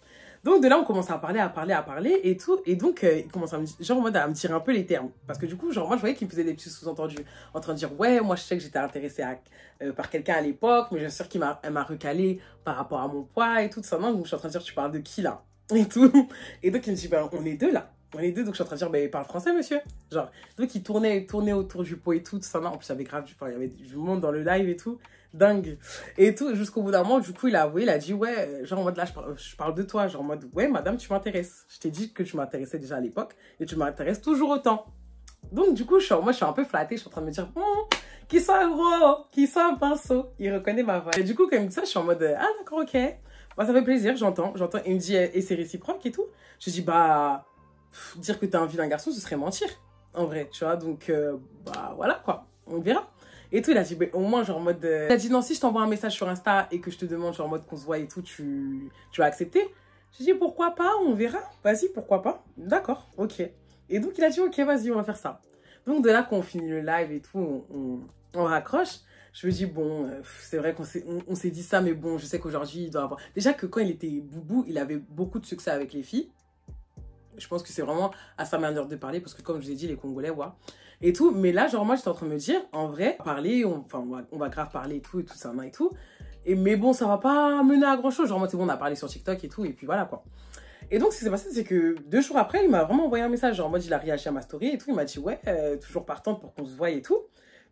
A: Donc de là, on commence à parler, à parler, à parler et tout. Et donc, euh, il commence à me, genre, à me tirer un peu les termes. Parce que du coup, genre, moi, je voyais qu'il faisait des petits sous-entendus. En train de dire, ouais, moi, je sais que j'étais intéressée euh, par quelqu'un à l'époque, mais je suis sûre qu'il m'a recalé par rapport à mon poids et tout ça. Non, donc je suis en train de dire, tu parles de qui là Et tout. Et donc, il me dit, ben, on est deux là. On est deux, donc je suis en train de dire, mais il parle français, monsieur. Genre, donc il tournait, tournait autour du pot et tout, tout ça. Non, en plus, il y avait grave, du, il y avait du monde dans le live et tout. Dingue. Et tout, jusqu'au bout d'un moment, du coup, il a avoué, il a dit, ouais, euh, genre en mode là, je parle, je parle de toi. Genre en mode, ouais, madame, tu m'intéresses. Je t'ai dit que je m'intéressais déjà à l'époque et tu m'intéresses toujours autant. Donc, du coup, moi, je suis un peu flattée. Je suis en train de me dire, bon, hmm, qui ça, gros Qui soit un pinceau Il reconnaît ma voix. Et du coup, comme ça, je suis en mode, ah, d'accord, ok. Moi, ça fait plaisir, j'entends, j'entends. Il me dit, et c'est réciproque et tout. Je dis, bah, dire que t'es un vilain garçon, ce serait mentir, en vrai, tu vois. Donc, euh, bah voilà quoi, on verra. Et tout, il a dit, mais au moins, genre, en mode. Euh, il a dit, non, si je t'envoie un message sur Insta et que je te demande, genre, en mode qu'on se voit et tout, tu, tu vas accepter J'ai dit, pourquoi pas, on verra. Vas-y, pourquoi pas D'accord, ok. Et donc, il a dit, ok, vas-y, on va faire ça. Donc, de là qu'on finit le live et tout, on, on, raccroche je me dis, bon, euh, c'est vrai qu'on s'est on, dit ça, mais bon, je sais qu'aujourd'hui, il doit avoir. Déjà que quand il était boubou, il avait beaucoup de succès avec les filles. Je pense que c'est vraiment à sa manière de parler parce que comme je vous ai dit, les Congolais, ouais, et tout. Mais là, genre moi, j'étais en train de me dire, en vrai, parler, enfin, on va, grave parler et tout, et tout ça, et tout. Et, mais bon, ça va pas mener à grand chose. Genre moi, c'est bon, on a parlé sur TikTok et tout, et puis voilà quoi. Et donc, ce qui s'est passé, c'est que deux jours après, il m'a vraiment envoyé un message. Genre, moi, il a réagi à ma story et tout. Il m'a dit, ouais, euh, toujours partante pour qu'on se voie et tout.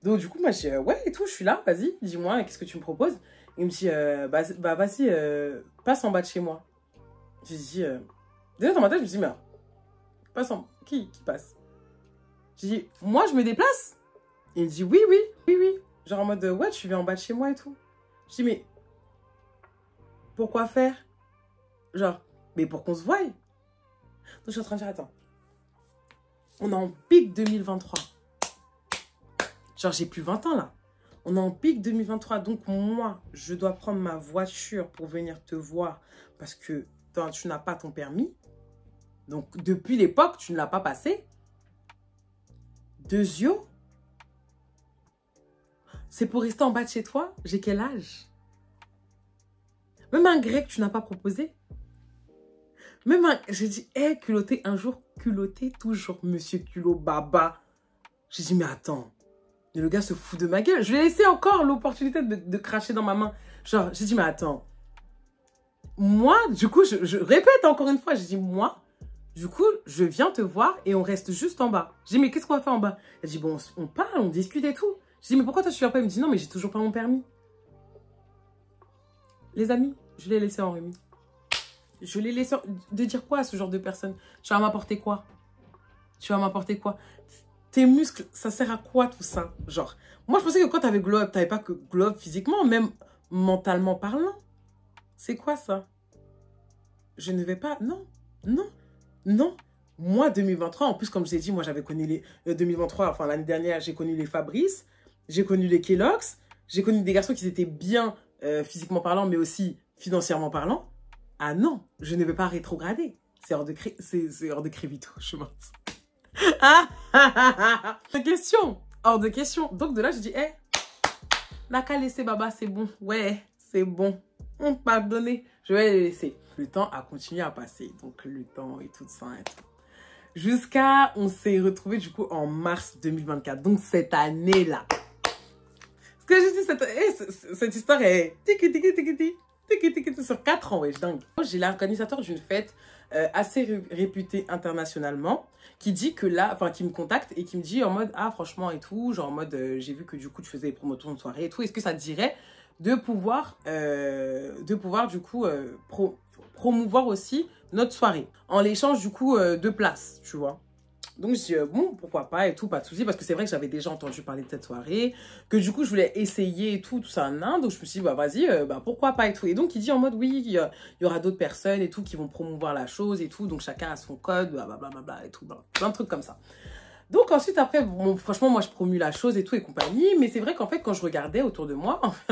A: Donc, du coup, moi, j'ai ouais, et tout, je suis là, vas-y, dis-moi, qu'est-ce que tu me proposes Il me dit, euh, bah, bah, vas-y, euh, passe en bas de chez moi. J'ai dit, déjà dans ma tête, je me dis, mais qui, passe J'ai moi, je me déplace Il dit, oui, oui, oui, oui. Genre en mode, euh, ouais, tu viens en bas de chez moi et tout. Je dis, mais pourquoi faire Genre, mais pour qu'on se voie. Donc, je suis en train de dire, attends, on est en pic 2023. Genre, j'ai plus 20 ans là. On est en pic 2023. Donc, moi, je dois prendre ma voiture pour venir te voir parce que tu n'as pas ton permis. Donc, depuis l'époque, tu ne l'as pas passé. Deux yeux. C'est pour rester en bas de chez toi J'ai quel âge Même un grec, tu n'as pas proposé Même un... J'ai dit, hé, hey, culotté, un jour, culotté, toujours, monsieur culot, baba. J'ai dit, mais attends. Mais le gars se fout de ma gueule. Je vais laisser encore l'opportunité de, cracher dans ma main. Genre, j'ai dit, mais attends. Moi, du coup, je, je répète encore une fois, j'ai dit, moi, du coup, je viens te voir et on reste juste en bas. J'ai dit, mais qu'est-ce qu'on va faire en bas Elle dit, bon, on, parle, on discute et tout. J'ai dit, mais pourquoi toi tu viens pas Elle me dit, non, mais j'ai toujours pas mon permis. Les amis, je l'ai laissé en remis. Je l'ai laissé en... de dire quoi à ce genre de personne Tu vas m'apporter quoi Tu vas m'apporter quoi tes muscles, ça sert à quoi tout ça Genre, moi je pensais que quand t'avais Globe, tu t'avais pas que Globe physiquement, même mentalement parlant. C'est quoi ça Je ne vais pas, non, non. Non, moi, 2023, en plus, comme je vous dit, moi, j'avais connu les 2023, euh, enfin, l'année dernière, j'ai connu les Fabrice, j'ai connu les Kellogg's, j'ai connu des garçons qui étaient bien euh, physiquement parlant, mais aussi financièrement parlant. Ah non, je ne vais pas rétrograder. C'est hors de cré... c'est hors de crévito, je m'en ah ah, ah, ah, question, hors de question. Donc de là, je dis, hé, eh, hey, Baba, c'est bon. Ouais, c'est bon. On m'a donné. Je vais les laisser. Le temps a continué à passer. Donc, le temps et tout ça. Jusqu'à, on s'est retrouvés du coup en mars 2024. Donc, cette année-là. Ce que je dis, cette, eh, cette histoire est tiki tiki tiki tiki sur 4 ans, ouais, dingue. J'ai l'organisateur d'une fête euh, assez réputée internationalement qui dit que là, enfin, qui me contacte et qui me dit en mode, ah, franchement, et tout, genre en mode, euh, j'ai vu que du coup, tu faisais des promotions de soirée et tout, est-ce que ça te dirait de pouvoir, euh, de pouvoir du coup euh, promouvoir aussi notre soirée en l'échange du coup euh, de place tu vois. Donc je dis bon pourquoi pas et tout pas de souci parce que c'est vrai que j'avais déjà entendu parler de cette soirée que du coup je voulais essayer et tout tout ça Inde donc je me suis dit bah vas-y bah pourquoi pas et tout et donc il dit en mode oui il y, aura d'autres personnes et tout qui vont promouvoir la chose et tout donc chacun a son code bla bla bla et tout plein de trucs comme ça. Donc ensuite, après, franchement, moi, je promue la chose et tout et compagnie. Mais c'est vrai qu'en fait, quand je regardais autour de moi,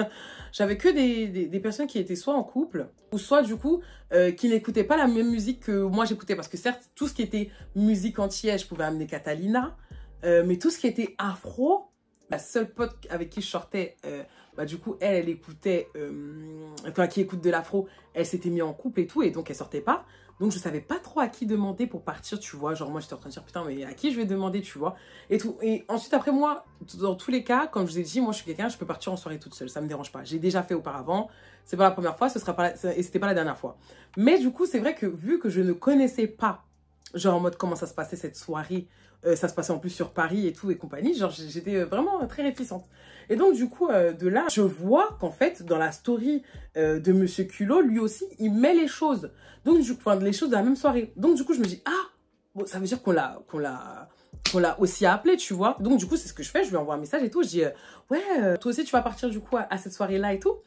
A: j'avais que des, personnes qui étaient soit en couple ou soit, du coup, euh, qui n'écoutaient pas la même musique que moi, j'écoutais. Parce que certes, tout ce qui était musique entière, je pouvais amener Catalina. Euh, mais tout ce qui était afro, la seule pote avec qui je sortais, euh, bah, du coup, elle, elle écoutait, enfin, qui écoute de l'afro, elle s'était mise en couple et tout. Et donc, elle sortait pas. Donc je savais pas trop à qui demander pour partir, tu vois. Genre moi j'étais en train de dire putain mais à qui je vais demander, tu vois. Et tout. Et ensuite après moi, dans tous les cas, comme je vous ai dit, moi je suis quelqu'un, je peux partir en soirée toute seule, ça me dérange pas. J'ai déjà fait auparavant. C'est pas la première fois, ce sera pas et c'était pas la dernière fois. Mais du coup c'est vrai que vu que je ne connaissais pas, genre en mode comment ça se passait cette soirée, euh, ça se passait en plus sur Paris et tout et compagnie. Genre, j'étais euh, vraiment euh, très réticente. Et donc, du coup, de là, je vois qu'en fait, dans la story de Monsieur Culot, lui aussi, il met les choses. Donc, du coup, les choses de la même soirée. Donc, du coup, je me dis, ah, bon, ça veut dire qu'on l'a, qu'on l'a, qu'on l'a aussi appelé, tu vois. Donc, du coup, c'est ce que je fais. Je lui envoie un message et tout. Je dis, ouais, toi aussi, tu vas partir du coup à cette soirée-là et tout.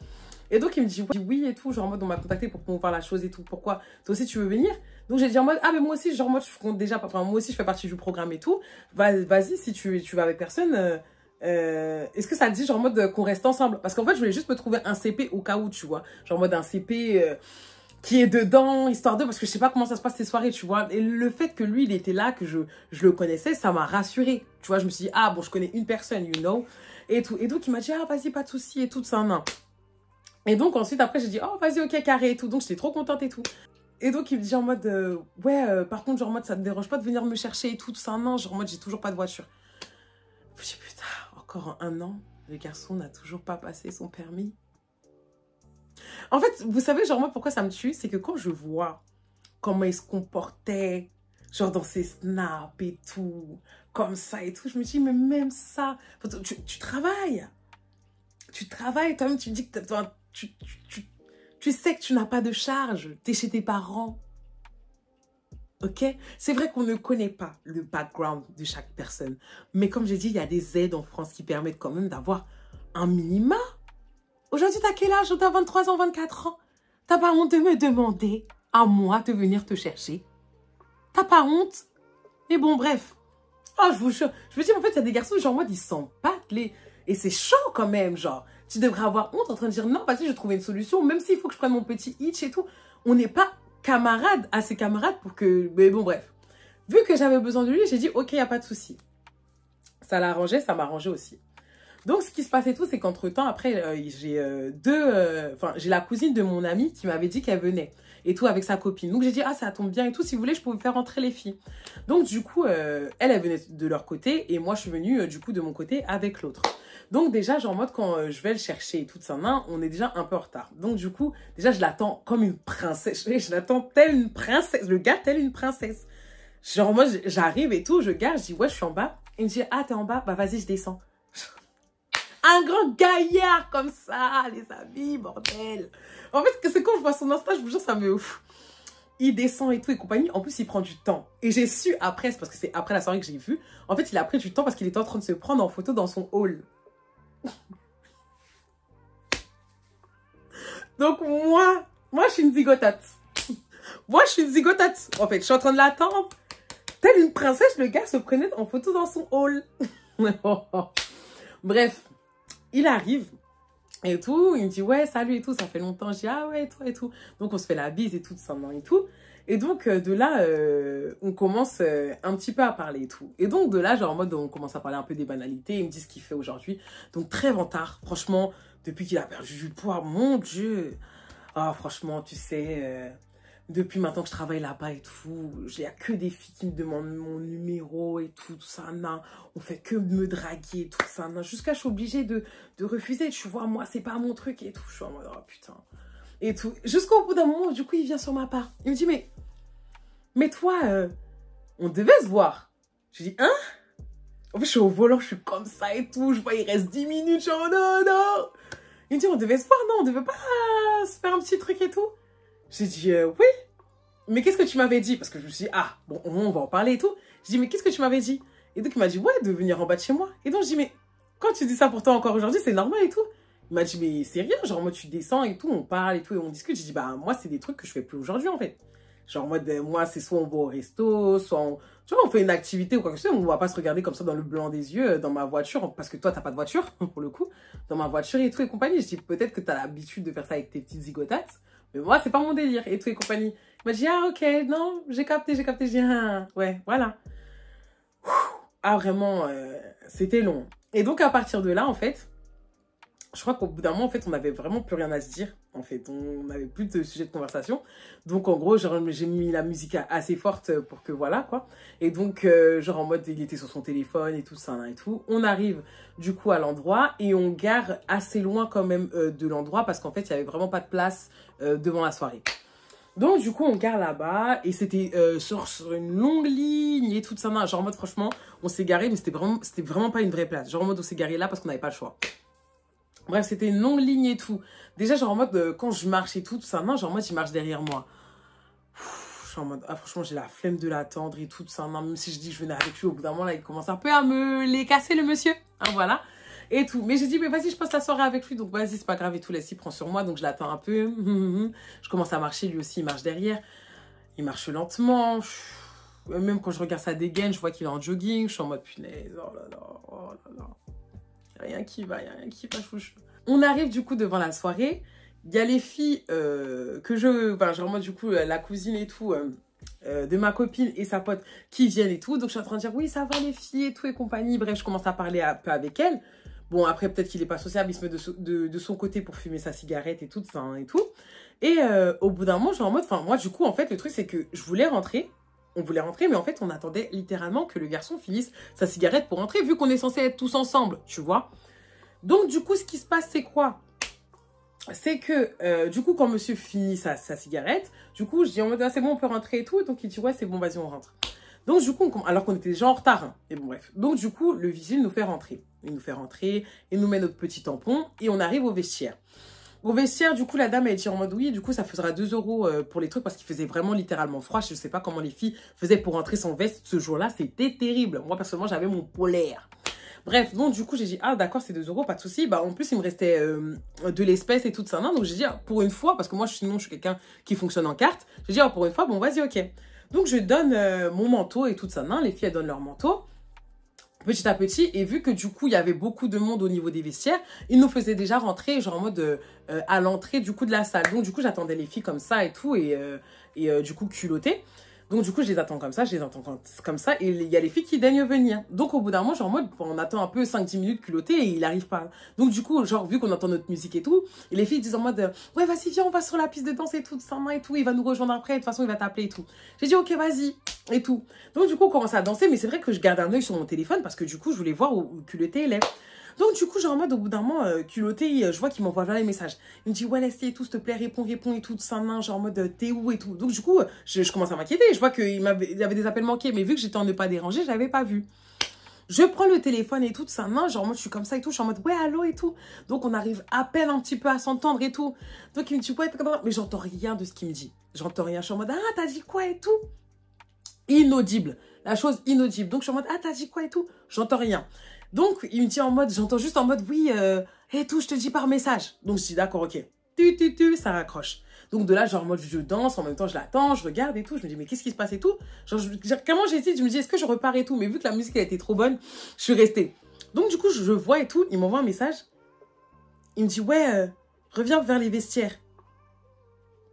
A: Et donc, il me dit oui et tout, genre en mode, on m'a contacté pour voir la chose et tout, pourquoi Toi aussi, tu veux venir Donc, j'ai dit en mode, ah, mais moi aussi, genre, moi, je compte déjà, enfin, moi aussi, je fais partie du programme et tout. Vas-y, si tu, tu vas avec personne, euh, euh, est-ce que ça te dit, genre, en mode, qu'on reste ensemble Parce qu'en fait, je voulais juste me trouver un CP au cas où, tu vois. Genre, en mode, un CP. Euh, qui est dedans, histoire de, parce que je sais pas comment ça se passe ces soirées, tu vois. Et le fait que lui, il était là, que je, je le connaissais, ça m'a rassuré. Tu vois, je me suis dit, ah bon, je connais une personne, you know. Et tout. Et donc, il m'a dit, ah vas-y, pas de souci et tout, ça, non. Et donc ensuite, après, j'ai dit, oh, vas-y, ok, carré et tout. Donc j'étais trop contente et tout. Et donc il me dit en mode, euh, ouais, euh, par contre, genre, mode, ça ne dérange pas de venir me chercher et tout, tout ça, non, genre, moi, j'ai toujours pas de voiture. Je putain, encore un an, le garçon n'a toujours pas passé son permis. En fait, vous savez, genre, moi, pourquoi ça me tue C'est que quand je vois comment il se comportait, genre dans ses snaps et tout, comme ça et tout, je me dis, mais même ça, tu, travailles. Tu travailles, toi-même, tu dis que tu as, tu, sais que tu n'as pas de charge, tu es chez tes parents. Ok C'est vrai qu'on ne connaît pas le background de chaque personne. Mais comme j'ai dit, il y a des aides en France qui permettent quand même d'avoir un minima. Aujourd'hui, t'as quel âge T'as 23 ans, 24 ans T'as pas honte de me demander à moi de venir te chercher T'as pas honte Mais bon, bref. Ah, je vous Je veux dire, en fait, il y a des garçons, genre, moi, ils pas Les... Et c'est chaud quand même, genre tu devrais avoir honte en train de dire non, vas-y, je trouvais une solution, même s'il faut que je prenne mon petit itch et tout. On n'est pas camarades à ses camarades pour que. Mais bon, bref. Vu que j'avais besoin de lui, j'ai dit ok, il n'y a pas de souci. Ça l'a arrangé, ça m'a arrangé aussi. Donc, ce qui se passait tout, c'est qu'entre temps, après, euh, j'ai euh, deux. Euh, enfin, j'ai la cousine de mon amie qui m'avait dit qu'elle venait et tout avec sa copine. Donc j'ai dit, ah, ça tombe bien et tout, si vous voulez, je pouvais faire rentrer les filles. Donc du coup, elle, elle venait de leur côté et moi, je suis venue du coup de mon côté avec l'autre. Donc déjà, genre en mode quand euh, je vais le chercher et toute sa main, on est déjà un peu en retard. Donc du coup, déjà, je l'attends comme une princesse. Je, l'attends telle une princesse. Le gars, telle une princesse. Genre moi, j'arrive et tout, je garde, je dis ouais, je suis en bas. Il me dit ah, t'es en bas, bah vas-y, je descends. Un grand gaillard comme ça, les amis, bordel. En fait, c'est quand je vois son Insta, je ça me... Ouf il descend et tout et compagnie. En plus, il prend du temps. Et j'ai su après, parce que c'est après la soirée que j'ai vu, en fait, il a pris du temps parce qu'il était en train de se prendre en photo dans son hall. Donc, moi, moi, je suis une zigotate. Moi, je suis une zigotate. En fait, je suis en train de l'attendre. Telle une princesse, le gars se prenait en photo dans son hall. Bref, il arrive et tout. Il me dit, ouais, salut et tout, ça fait longtemps. j'ai dis, ah ouais, et tout et tout. Donc, on se fait la bise et tout, ça et tout. Et donc, euh, de là, euh, on commence euh, un petit peu à parler et tout. Et donc, de là, genre, en mode, on commence à parler un peu des banalités. Il me dit ce qu'il fait aujourd'hui. Donc, très vantard. Franchement, depuis qu'il a perdu du poids, mon Dieu. Ah, franchement, tu sais, depuis maintenant que je travaille là-bas et tout, il n'y a que des filles qui me demandent mon numéro et tout, tout ça, non. On fait que me draguer et tout ça, non. Jusqu'à je suis obligée de, de refuser. Tu vois, moi, c'est pas mon truc et tout. Je suis en mode, oh putain et tout. Jusqu'au bout d'un moment, du coup, il vient sur ma part. Il me dit, mais, mais toi, euh, on devait se voir. Je dis, hein En fait, je suis au volant, je suis comme ça et tout. Je vois, il reste 10 minutes. Je suis, non, non Il me dit, on devait se voir, non, on devait pas se faire un petit truc et tout. J'ai dit, euh, oui. Mais qu'est-ce que tu m'avais dit Parce que je me suis dit, ah, bon, on va en parler et tout. Je dis, mais qu'est-ce que tu m'avais dit Et donc, il m'a dit, ouais, de venir en bas de chez moi. Et donc, je dis, mais quand tu dis ça pour toi encore aujourd'hui, c'est normal et tout. Il m'a dit, mais c'est rien, genre, moi, tu descends et tout, on parle et tout, et on discute. J'ai dit, bah, moi, c'est des trucs que je fais plus aujourd'hui, en fait. Genre, moi, euh, moi c'est soit on va au resto, soit on, tu vois, on fait une activité ou quoi que ce soit, on va pas se regarder comme ça dans le blanc des yeux, euh, dans ma voiture, parce que toi, t'as pas de voiture, pour le coup, dans ma voiture et tout et compagnie. Je dit peut-être que t'as l'habitude de faire ça avec tes petites zigotates, mais moi, c'est pas mon délire et tout et compagnie. Il m'a dit, ah, ok, non, j'ai capté, j'ai capté, j'ai ah, ouais, voilà. Ah, vraiment, euh, c'était long. Et donc, à partir de là, en fait, je crois qu'au bout d'un moment, en fait, on n'avait vraiment plus rien à se dire. En fait, on n'avait plus de sujet de conversation. Donc, en gros, j'ai mis la musique assez forte pour que voilà, quoi. Et donc, euh, genre en mode, il était sur son téléphone et tout ça, et tout. On arrive, du coup, à l'endroit et on gare assez loin quand même euh, de l'endroit parce qu'en fait, il n'y avait vraiment pas de place euh, devant la soirée. Donc, du coup, on gare là-bas et c'était sur, une longue ligne et tout ça. Genre, en mode, franchement, on s'est garé, mais c'était vraiment, vraiment pas une vraie place. Genre, en mode, on s'est garé là parce qu'on n'avait pas le choix. Bref, c'était non ligne et tout. Déjà, genre en mode, euh, quand je marche et tout, tout ça, non, genre en mode, il marche derrière moi. je suis en mode, ah, franchement, j'ai la flemme de l'attendre et tout, tout ça, non, même si je dis que je venais avec lui, au bout d'un moment, là, il commence un peu à me les casser, le monsieur. Hein, voilà. Et tout. Mais je dis, mais vas-y, je passe la soirée avec lui, donc vas-y, c'est pas grave et tout, laisse, il prend sur moi, donc je l'attends un peu. je commence à marcher, lui aussi, il marche derrière. Il marche lentement. Même quand je regarde sa dégaine, je vois qu'il est en jogging, je suis en mode, punaise, oh là là, oh là là rien qui va, rien qui va chouchou. On arrive du coup devant la soirée. Il y a les filles euh, que je. Enfin, genre, moi, du coup, euh, la cousine et tout. Euh, de ma copine et sa pote qui viennent et tout. Donc, je suis en train de dire, oui, ça va les filles et tout et compagnie. Bref, je commence à parler un peu avec elle. Bon, après, peut-être qu'il n'est pas sociable, il se met de, son côté pour fumer sa cigarette et tout, ça, et tout. Et au bout d'un moment, je suis en mode, enfin, moi, du coup, en fait, le truc, c'est que je voulais rentrer on voulait rentrer, mais en fait, on attendait littéralement que le garçon finisse sa cigarette pour rentrer, vu qu'on est censé être tous ensemble, tu vois. Donc, du coup, ce qui se passe, c'est quoi c'est que, euh, du coup, quand monsieur finit sa, cigarette, du coup, je dis en mode, ah, c'est bon, on peut rentrer et tout. Donc, il dit, ouais, c'est bon, vas-y, on rentre. Donc, du coup, alors qu'on était déjà en retard. et hein, bon, bref. Donc, du coup, le vigile nous fait rentrer. Il nous fait rentrer, il nous met notre petit tampon et on arrive au vestiaire. Au vestiaire, du coup, la dame, elle dit en mode oui, du coup, ça faisera 2 euros euh, pour les trucs parce qu'il faisait vraiment littéralement froid. Je ne sais pas comment les filles faisaient pour rentrer sans veste ce jour-là. C'était terrible. Moi, personnellement, j'avais mon polaire. Bref, donc du coup, j'ai dit, ah d'accord, c'est 2 euros, pas de souci. Bah, en plus, il me restait euh, de l'espèce et tout ça. Non, donc j'ai dit, ah, pour une fois, parce que moi, sinon, je suis quelqu'un qui fonctionne en carte. J'ai dit, ah, pour une fois, bon, vas-y, ok. Donc, je donne euh, mon manteau et tout ça. Non, les filles, elles donnent leur manteau petit à petit. Et vu que du coup, il y avait beaucoup de monde au niveau des vestiaires, ils nous faisaient déjà rentrer, genre en mode euh, euh, à l'entrée du coup de la salle. Donc du coup, j'attendais les filles comme ça et tout, et, euh, et du coup, culottées. Donc du coup, je les attends comme ça, je les attends comme ça, et il y a les filles qui daignent venir. Donc au bout d'un moment, genre moi, on attend un peu 5-10 minutes culotté et il n'arrive pas. Donc du coup, genre vu qu'on entend notre musique et tout, les filles disent en mode, euh, ouais vas-y viens, on va sur la piste de danse et tout, sa main et tout, il va nous rejoindre après, de toute façon il va t'appeler et tout. J'ai dit ok vas-y et tout. Donc du coup, on commence à danser, mais c'est vrai que je garde un œil sur mon téléphone parce que du coup, je voulais voir où, où culotté elle est. Donc, du coup, genre en mode, au bout d'un moment, euh, culotté, euh, je vois qu'il m'envoie là les messages. Il me dit, ouais, laisse et tout, s'il te plaît, réponds, réponds et tout, ça, main genre en mode, euh, t'es où et tout. Donc, du coup, je, commence à m'inquiéter. Je vois qu'il avait, avait des appels manqués, mais vu que j'étais en ne pas déranger, je n'avais pas vu. Je prends le téléphone et tout, ça, main, genre, moi, je suis comme ça et tout, je suis en mode, ouais, allô et tout. Donc, on arrive à peine un petit peu à s'entendre et tout. Donc, il me dit, ouais, mais j'entends rien de ce qu'il me dit. J'entends rien. Je suis en mode, ah, t'as dit quoi et tout Inaudible. La chose inaudible. Donc, je suis en mode, ah, t'as dit quoi et tout J'entends rien. Donc, il me dit en mode, j'entends juste en mode, oui, et euh, tout, je te dis par message. Donc, je dis, d'accord, ok. Tu, tu, tu, ça raccroche. Donc, de là, genre, en mode, je danse, en même temps, je l'attends, je regarde et tout. Je me dis, mais qu'est-ce qui se passe et tout Genre, comment j'hésite Je me dis, est-ce que je repars et tout Mais vu que la musique, elle était trop bonne, je suis restée. Donc, du coup, je, vois et tout. Il m'envoie un message. Il me dit, ouais, euh, reviens vers les vestiaires.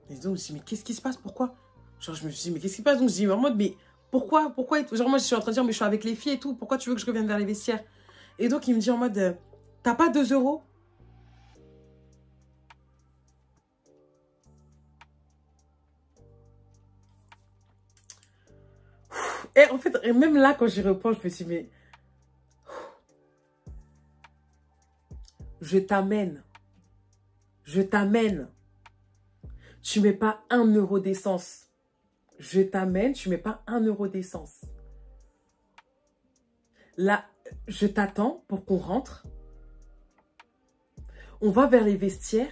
A: Et donc, je me dis, mais qu'est-ce qui se passe Pourquoi Genre, je me dis, mais qu'est-ce qui se passe Donc, je dis, en mode, mais pourquoi Pourquoi Genre, moi, je suis en train de dire, mais je suis avec les filles et tout. Pourquoi tu veux que je revienne vers les vestiaires et donc, il me dit en mode, euh, t'as pas 2 euros Et en fait, même là, quand j'y reprends, je me suis dit, mais... Je t'amène. Je t'amène. Tu mets pas un euro d'essence. Je t'amène, tu mets pas un euro d'essence. Là, je t'attends pour qu'on rentre. On va vers les vestiaires.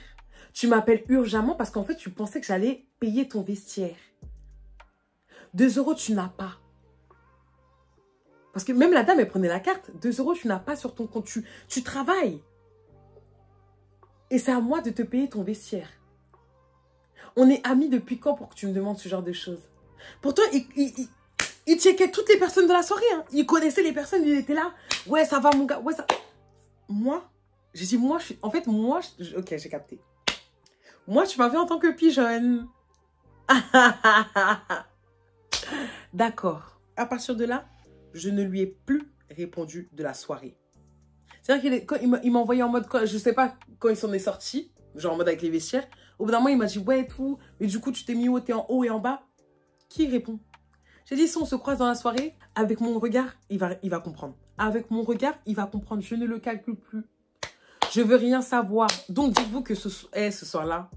A: Tu m'appelles urgemment parce qu'en fait, tu pensais que j'allais payer ton vestiaire. Deux euros, tu n'as pas. Parce que même la dame, elle prenait la carte. Deux euros, tu n'as pas sur ton compte. Tu, travailles. Et c'est à moi de te payer ton vestiaire. On est amis depuis quand pour que tu me demandes ce genre de choses Pour toi, il il checkait toutes les personnes de la soirée. Hein. Il connaissait les personnes, il était là. Ouais, ça va, mon gars. Ouais, ça. Moi, j'ai dit, moi, je suis. En fait, moi, ok, j'ai capté. Moi, tu m'avais en tant que pigeon. D'accord. À partir de là, je ne lui ai plus répondu de la soirée. C'est-à-dire qu'il m'a envoyé en mode, je sais pas, quand il s'en est sorti, genre en mode avec les vestiaires. Au bout d'un moment, il m'a dit, ouais, tout. Mais du coup, tu t'es mis où T'es en haut et en bas Qui répond j'ai dit, si on se croise dans la soirée, avec mon regard, il va, il va comprendre. Avec mon regard, il va comprendre. Je ne le calcule plus. Je veux rien savoir. Donc, dites-vous que ce, eh, ce soir-là,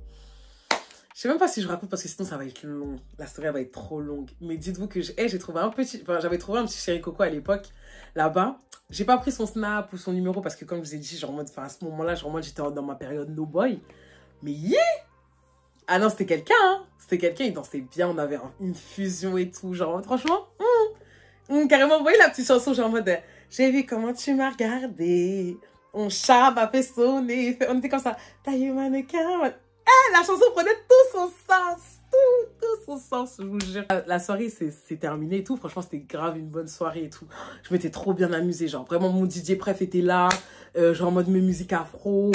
A: je sais même pas si je raconte parce que sinon ça va être long. La soirée va être trop longue. Mais dites-vous que eh, j'ai trouvé un petit, enfin, j'avais trouvé un petit chéri coco à l'époque là-bas. J'ai pas pris son snap ou son numéro parce que comme je vous ai dit, genre, enfin, à ce moment-là, genre, j'étais dans ma période no boy. Mais yeah, ah non, c'était quelqu'un, hein C'était quelqu'un, il dansait bien, on avait une fusion et tout. Genre, franchement, hmm. Hmm, carrément, vous voyez la petite chanson, genre en mode « J'ai vu comment tu m'as regardé, on chat m'a fait sonner. » On était comme ça « taille mannequin ?» Eh, la chanson prenait tout son sens tout, tout son sens, je vous jure. Euh, la soirée, c'est terminé et tout. Franchement, c'était grave une bonne soirée et tout. Je m'étais trop bien amusée. Genre, vraiment, mon DJ Pref était là. Euh, genre, en mode mes musiques afro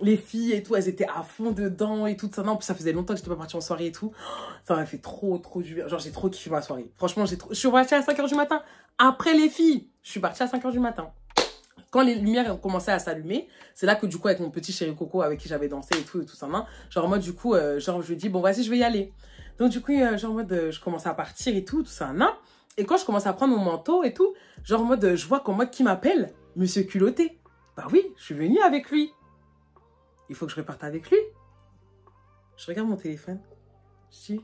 A: les filles et tout, elles étaient à fond dedans et tout ça. Non, en plus, ça faisait longtemps que j'étais pas partie en soirée et tout. Ça m'a fait trop, trop du bien. Genre, j'ai trop kiffé ma soirée. Franchement, j'ai trop... je suis partie à 5h du matin. Après les filles, je suis partie à 5h du matin. Quand les lumières ont commencé à s'allumer, c'est là que du coup, avec mon petit chéri Coco avec qui j'avais dansé et tout, et tout ça, non genre moi, du coup, euh, genre, je lui dis, bon, vas-y, je vais y aller. Donc, du coup, euh, genre, en mode, euh, je commence à partir et tout, tout ça, non Et quand je commence à prendre mon manteau et tout, genre, en mode, je vois qu'en mode, qui m'appelle Monsieur Culotté. Bah oui, je suis venue avec lui il faut que je reparte avec lui. Je regarde mon téléphone. Je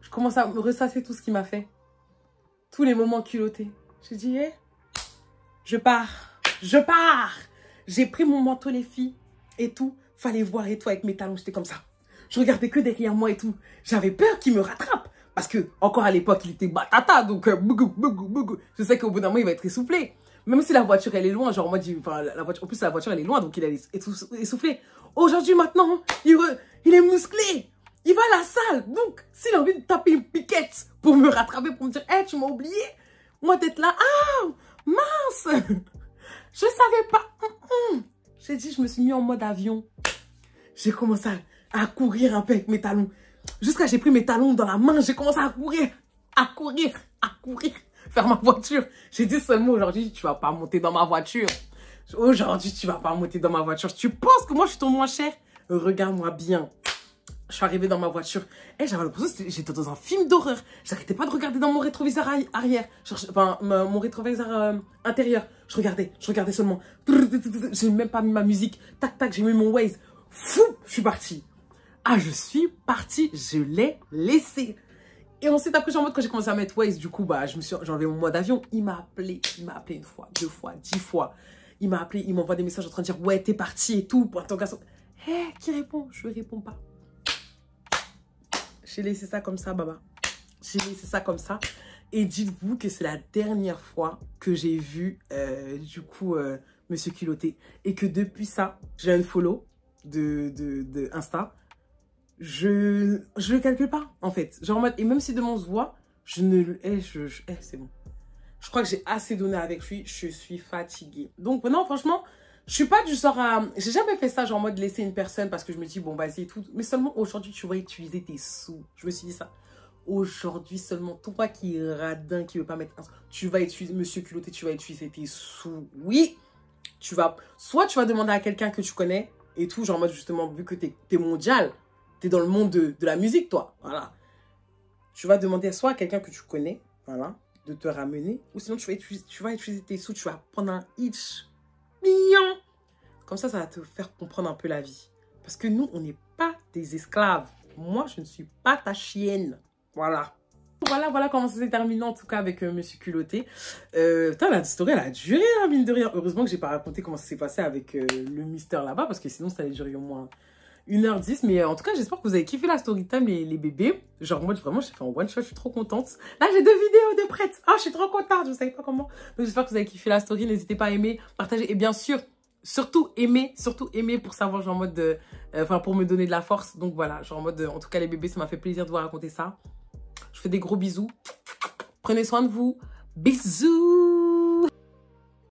A: je commence à me ressasser tout ce qu'il m'a fait. Tous les moments culottés. Je dis, eh, je pars, je pars. J'ai pris mon manteau, les filles, et tout. Fallait voir et toi avec mes talons, j'étais comme ça. Je regardais que derrière moi et tout. J'avais peur qu'il me rattrape. Parce que, encore à l'époque, il était batata, donc euh, bougou, bougou, bougou. Je sais qu'au bout d'un moment, il va être essoufflé. Même si la voiture, elle est loin, genre, moi, enfin, la, voiture, en plus, la voiture, elle est loin, donc il est essoufflé. Aujourd'hui, maintenant, il, est musclé. Il va à la salle. Donc, s'il a envie de taper une piquette pour me rattraper, pour me dire, hé, tu m'as oublié. Moi, d'être là, ah, mince. Je savais pas. Mm, mm. J'ai dit, je me suis mis en mode avion. J'ai commencé à, courir un peu avec mes talons. Jusqu'à j'ai pris mes talons dans la main, j'ai commencé à courir, à courir, à courir faire ma voiture. J'ai dit seulement aujourd'hui, tu vas pas monter dans ma voiture. Aujourd'hui, tu vas pas monter dans ma voiture. Tu penses que moi, je suis ton moins cher Regarde-moi bien. Je suis arrivée dans ma voiture. Et eh, j'avais l'impression que j'étais dans un film d'horreur. J'arrêtais pas de regarder dans mon rétroviseur arrière. Enfin, mon rétroviseur euh, intérieur. Je regardais, je regardais seulement. J'ai même pas mis ma musique. Tac, tac, j'ai mis mon Waze. Fou, je suis partie. Ah, je suis partie. Je l'ai laissé. Et ensuite, après, genre, en mode, quand j'ai commencé à mettre Waze, du coup, bah, je me suis, j'ai enlevé mon mois d'avion. Il m'a appelé, il m'a appelé une fois, deux fois, dix fois. Il m'a appelé, il m'envoie des messages en train de dire, ouais, t'es parti et tout, pour ton garçon. Hé, eh, qui répond Je réponds pas. J'ai laissé ça comme ça, Baba. J'ai laissé ça comme ça. Et dites-vous que c'est la dernière fois que j'ai vu, euh, du coup, euh, Monsieur Culotté. Et que depuis ça, j'ai un follow de, de, de Insta je je le calcule pas en fait. Genre en mode et même si demain on se voit, je ne eh, je, eh, c'est bon. Je crois que j'ai assez donné avec lui, je suis fatiguée. Donc non, franchement, je suis pas du genre à j'ai jamais fait ça genre en mode laisser une personne parce que je me dis bon vas-y tout mais seulement aujourd'hui tu vas utiliser tes sous. Je me suis dit ça. Aujourd'hui seulement toi qui es radin qui veut pas mettre un tu vas utiliser monsieur culotté, tu vas utiliser tes sous. Oui. Tu vas soit tu vas demander à quelqu'un que tu connais et tout genre en mode justement vu que tu es, es mondial T'es dans le monde de, de, la musique, toi. Voilà. Tu vas demander soit à quelqu'un que tu connais, voilà, de te ramener, ou sinon tu vas utiliser, tu vas utiliser tes sous, tu vas prendre un hitch. Mignon Comme ça, ça va te faire comprendre un peu la vie. Parce que nous, on n'est pas des esclaves. Moi, je ne suis pas ta chienne. Voilà. Voilà, voilà comment ça s'est terminé en tout cas avec euh, Monsieur Culotté. Euh, putain, la histoire, elle a duré, hein, mine de rien. Heureusement que j'ai pas raconté comment ça s'est passé avec euh, le mystère là-bas, parce que sinon, ça allait durer au moins 1h10. Mais euh, en tout cas, j'espère que vous avez kiffé la story time, les, les bébés. Genre, moi, vraiment, j'ai fait un one shot, je suis trop contente. Là, j'ai deux vidéos de prêtes. Oh, ah, je suis trop contente, je ne savais pas comment. Donc, j'espère que vous avez kiffé la story. N'hésitez pas à aimer, partager. Et bien sûr, surtout aimer, surtout aimer pour savoir, genre, en mode. De, euh, euh, enfin, pour me donner de la force. Donc, voilà, genre, en mode. en tout cas, les bébés, ça m'a fait plaisir de vous raconter ça. Je fais des gros bisous. Prenez soin de vous. Bisous.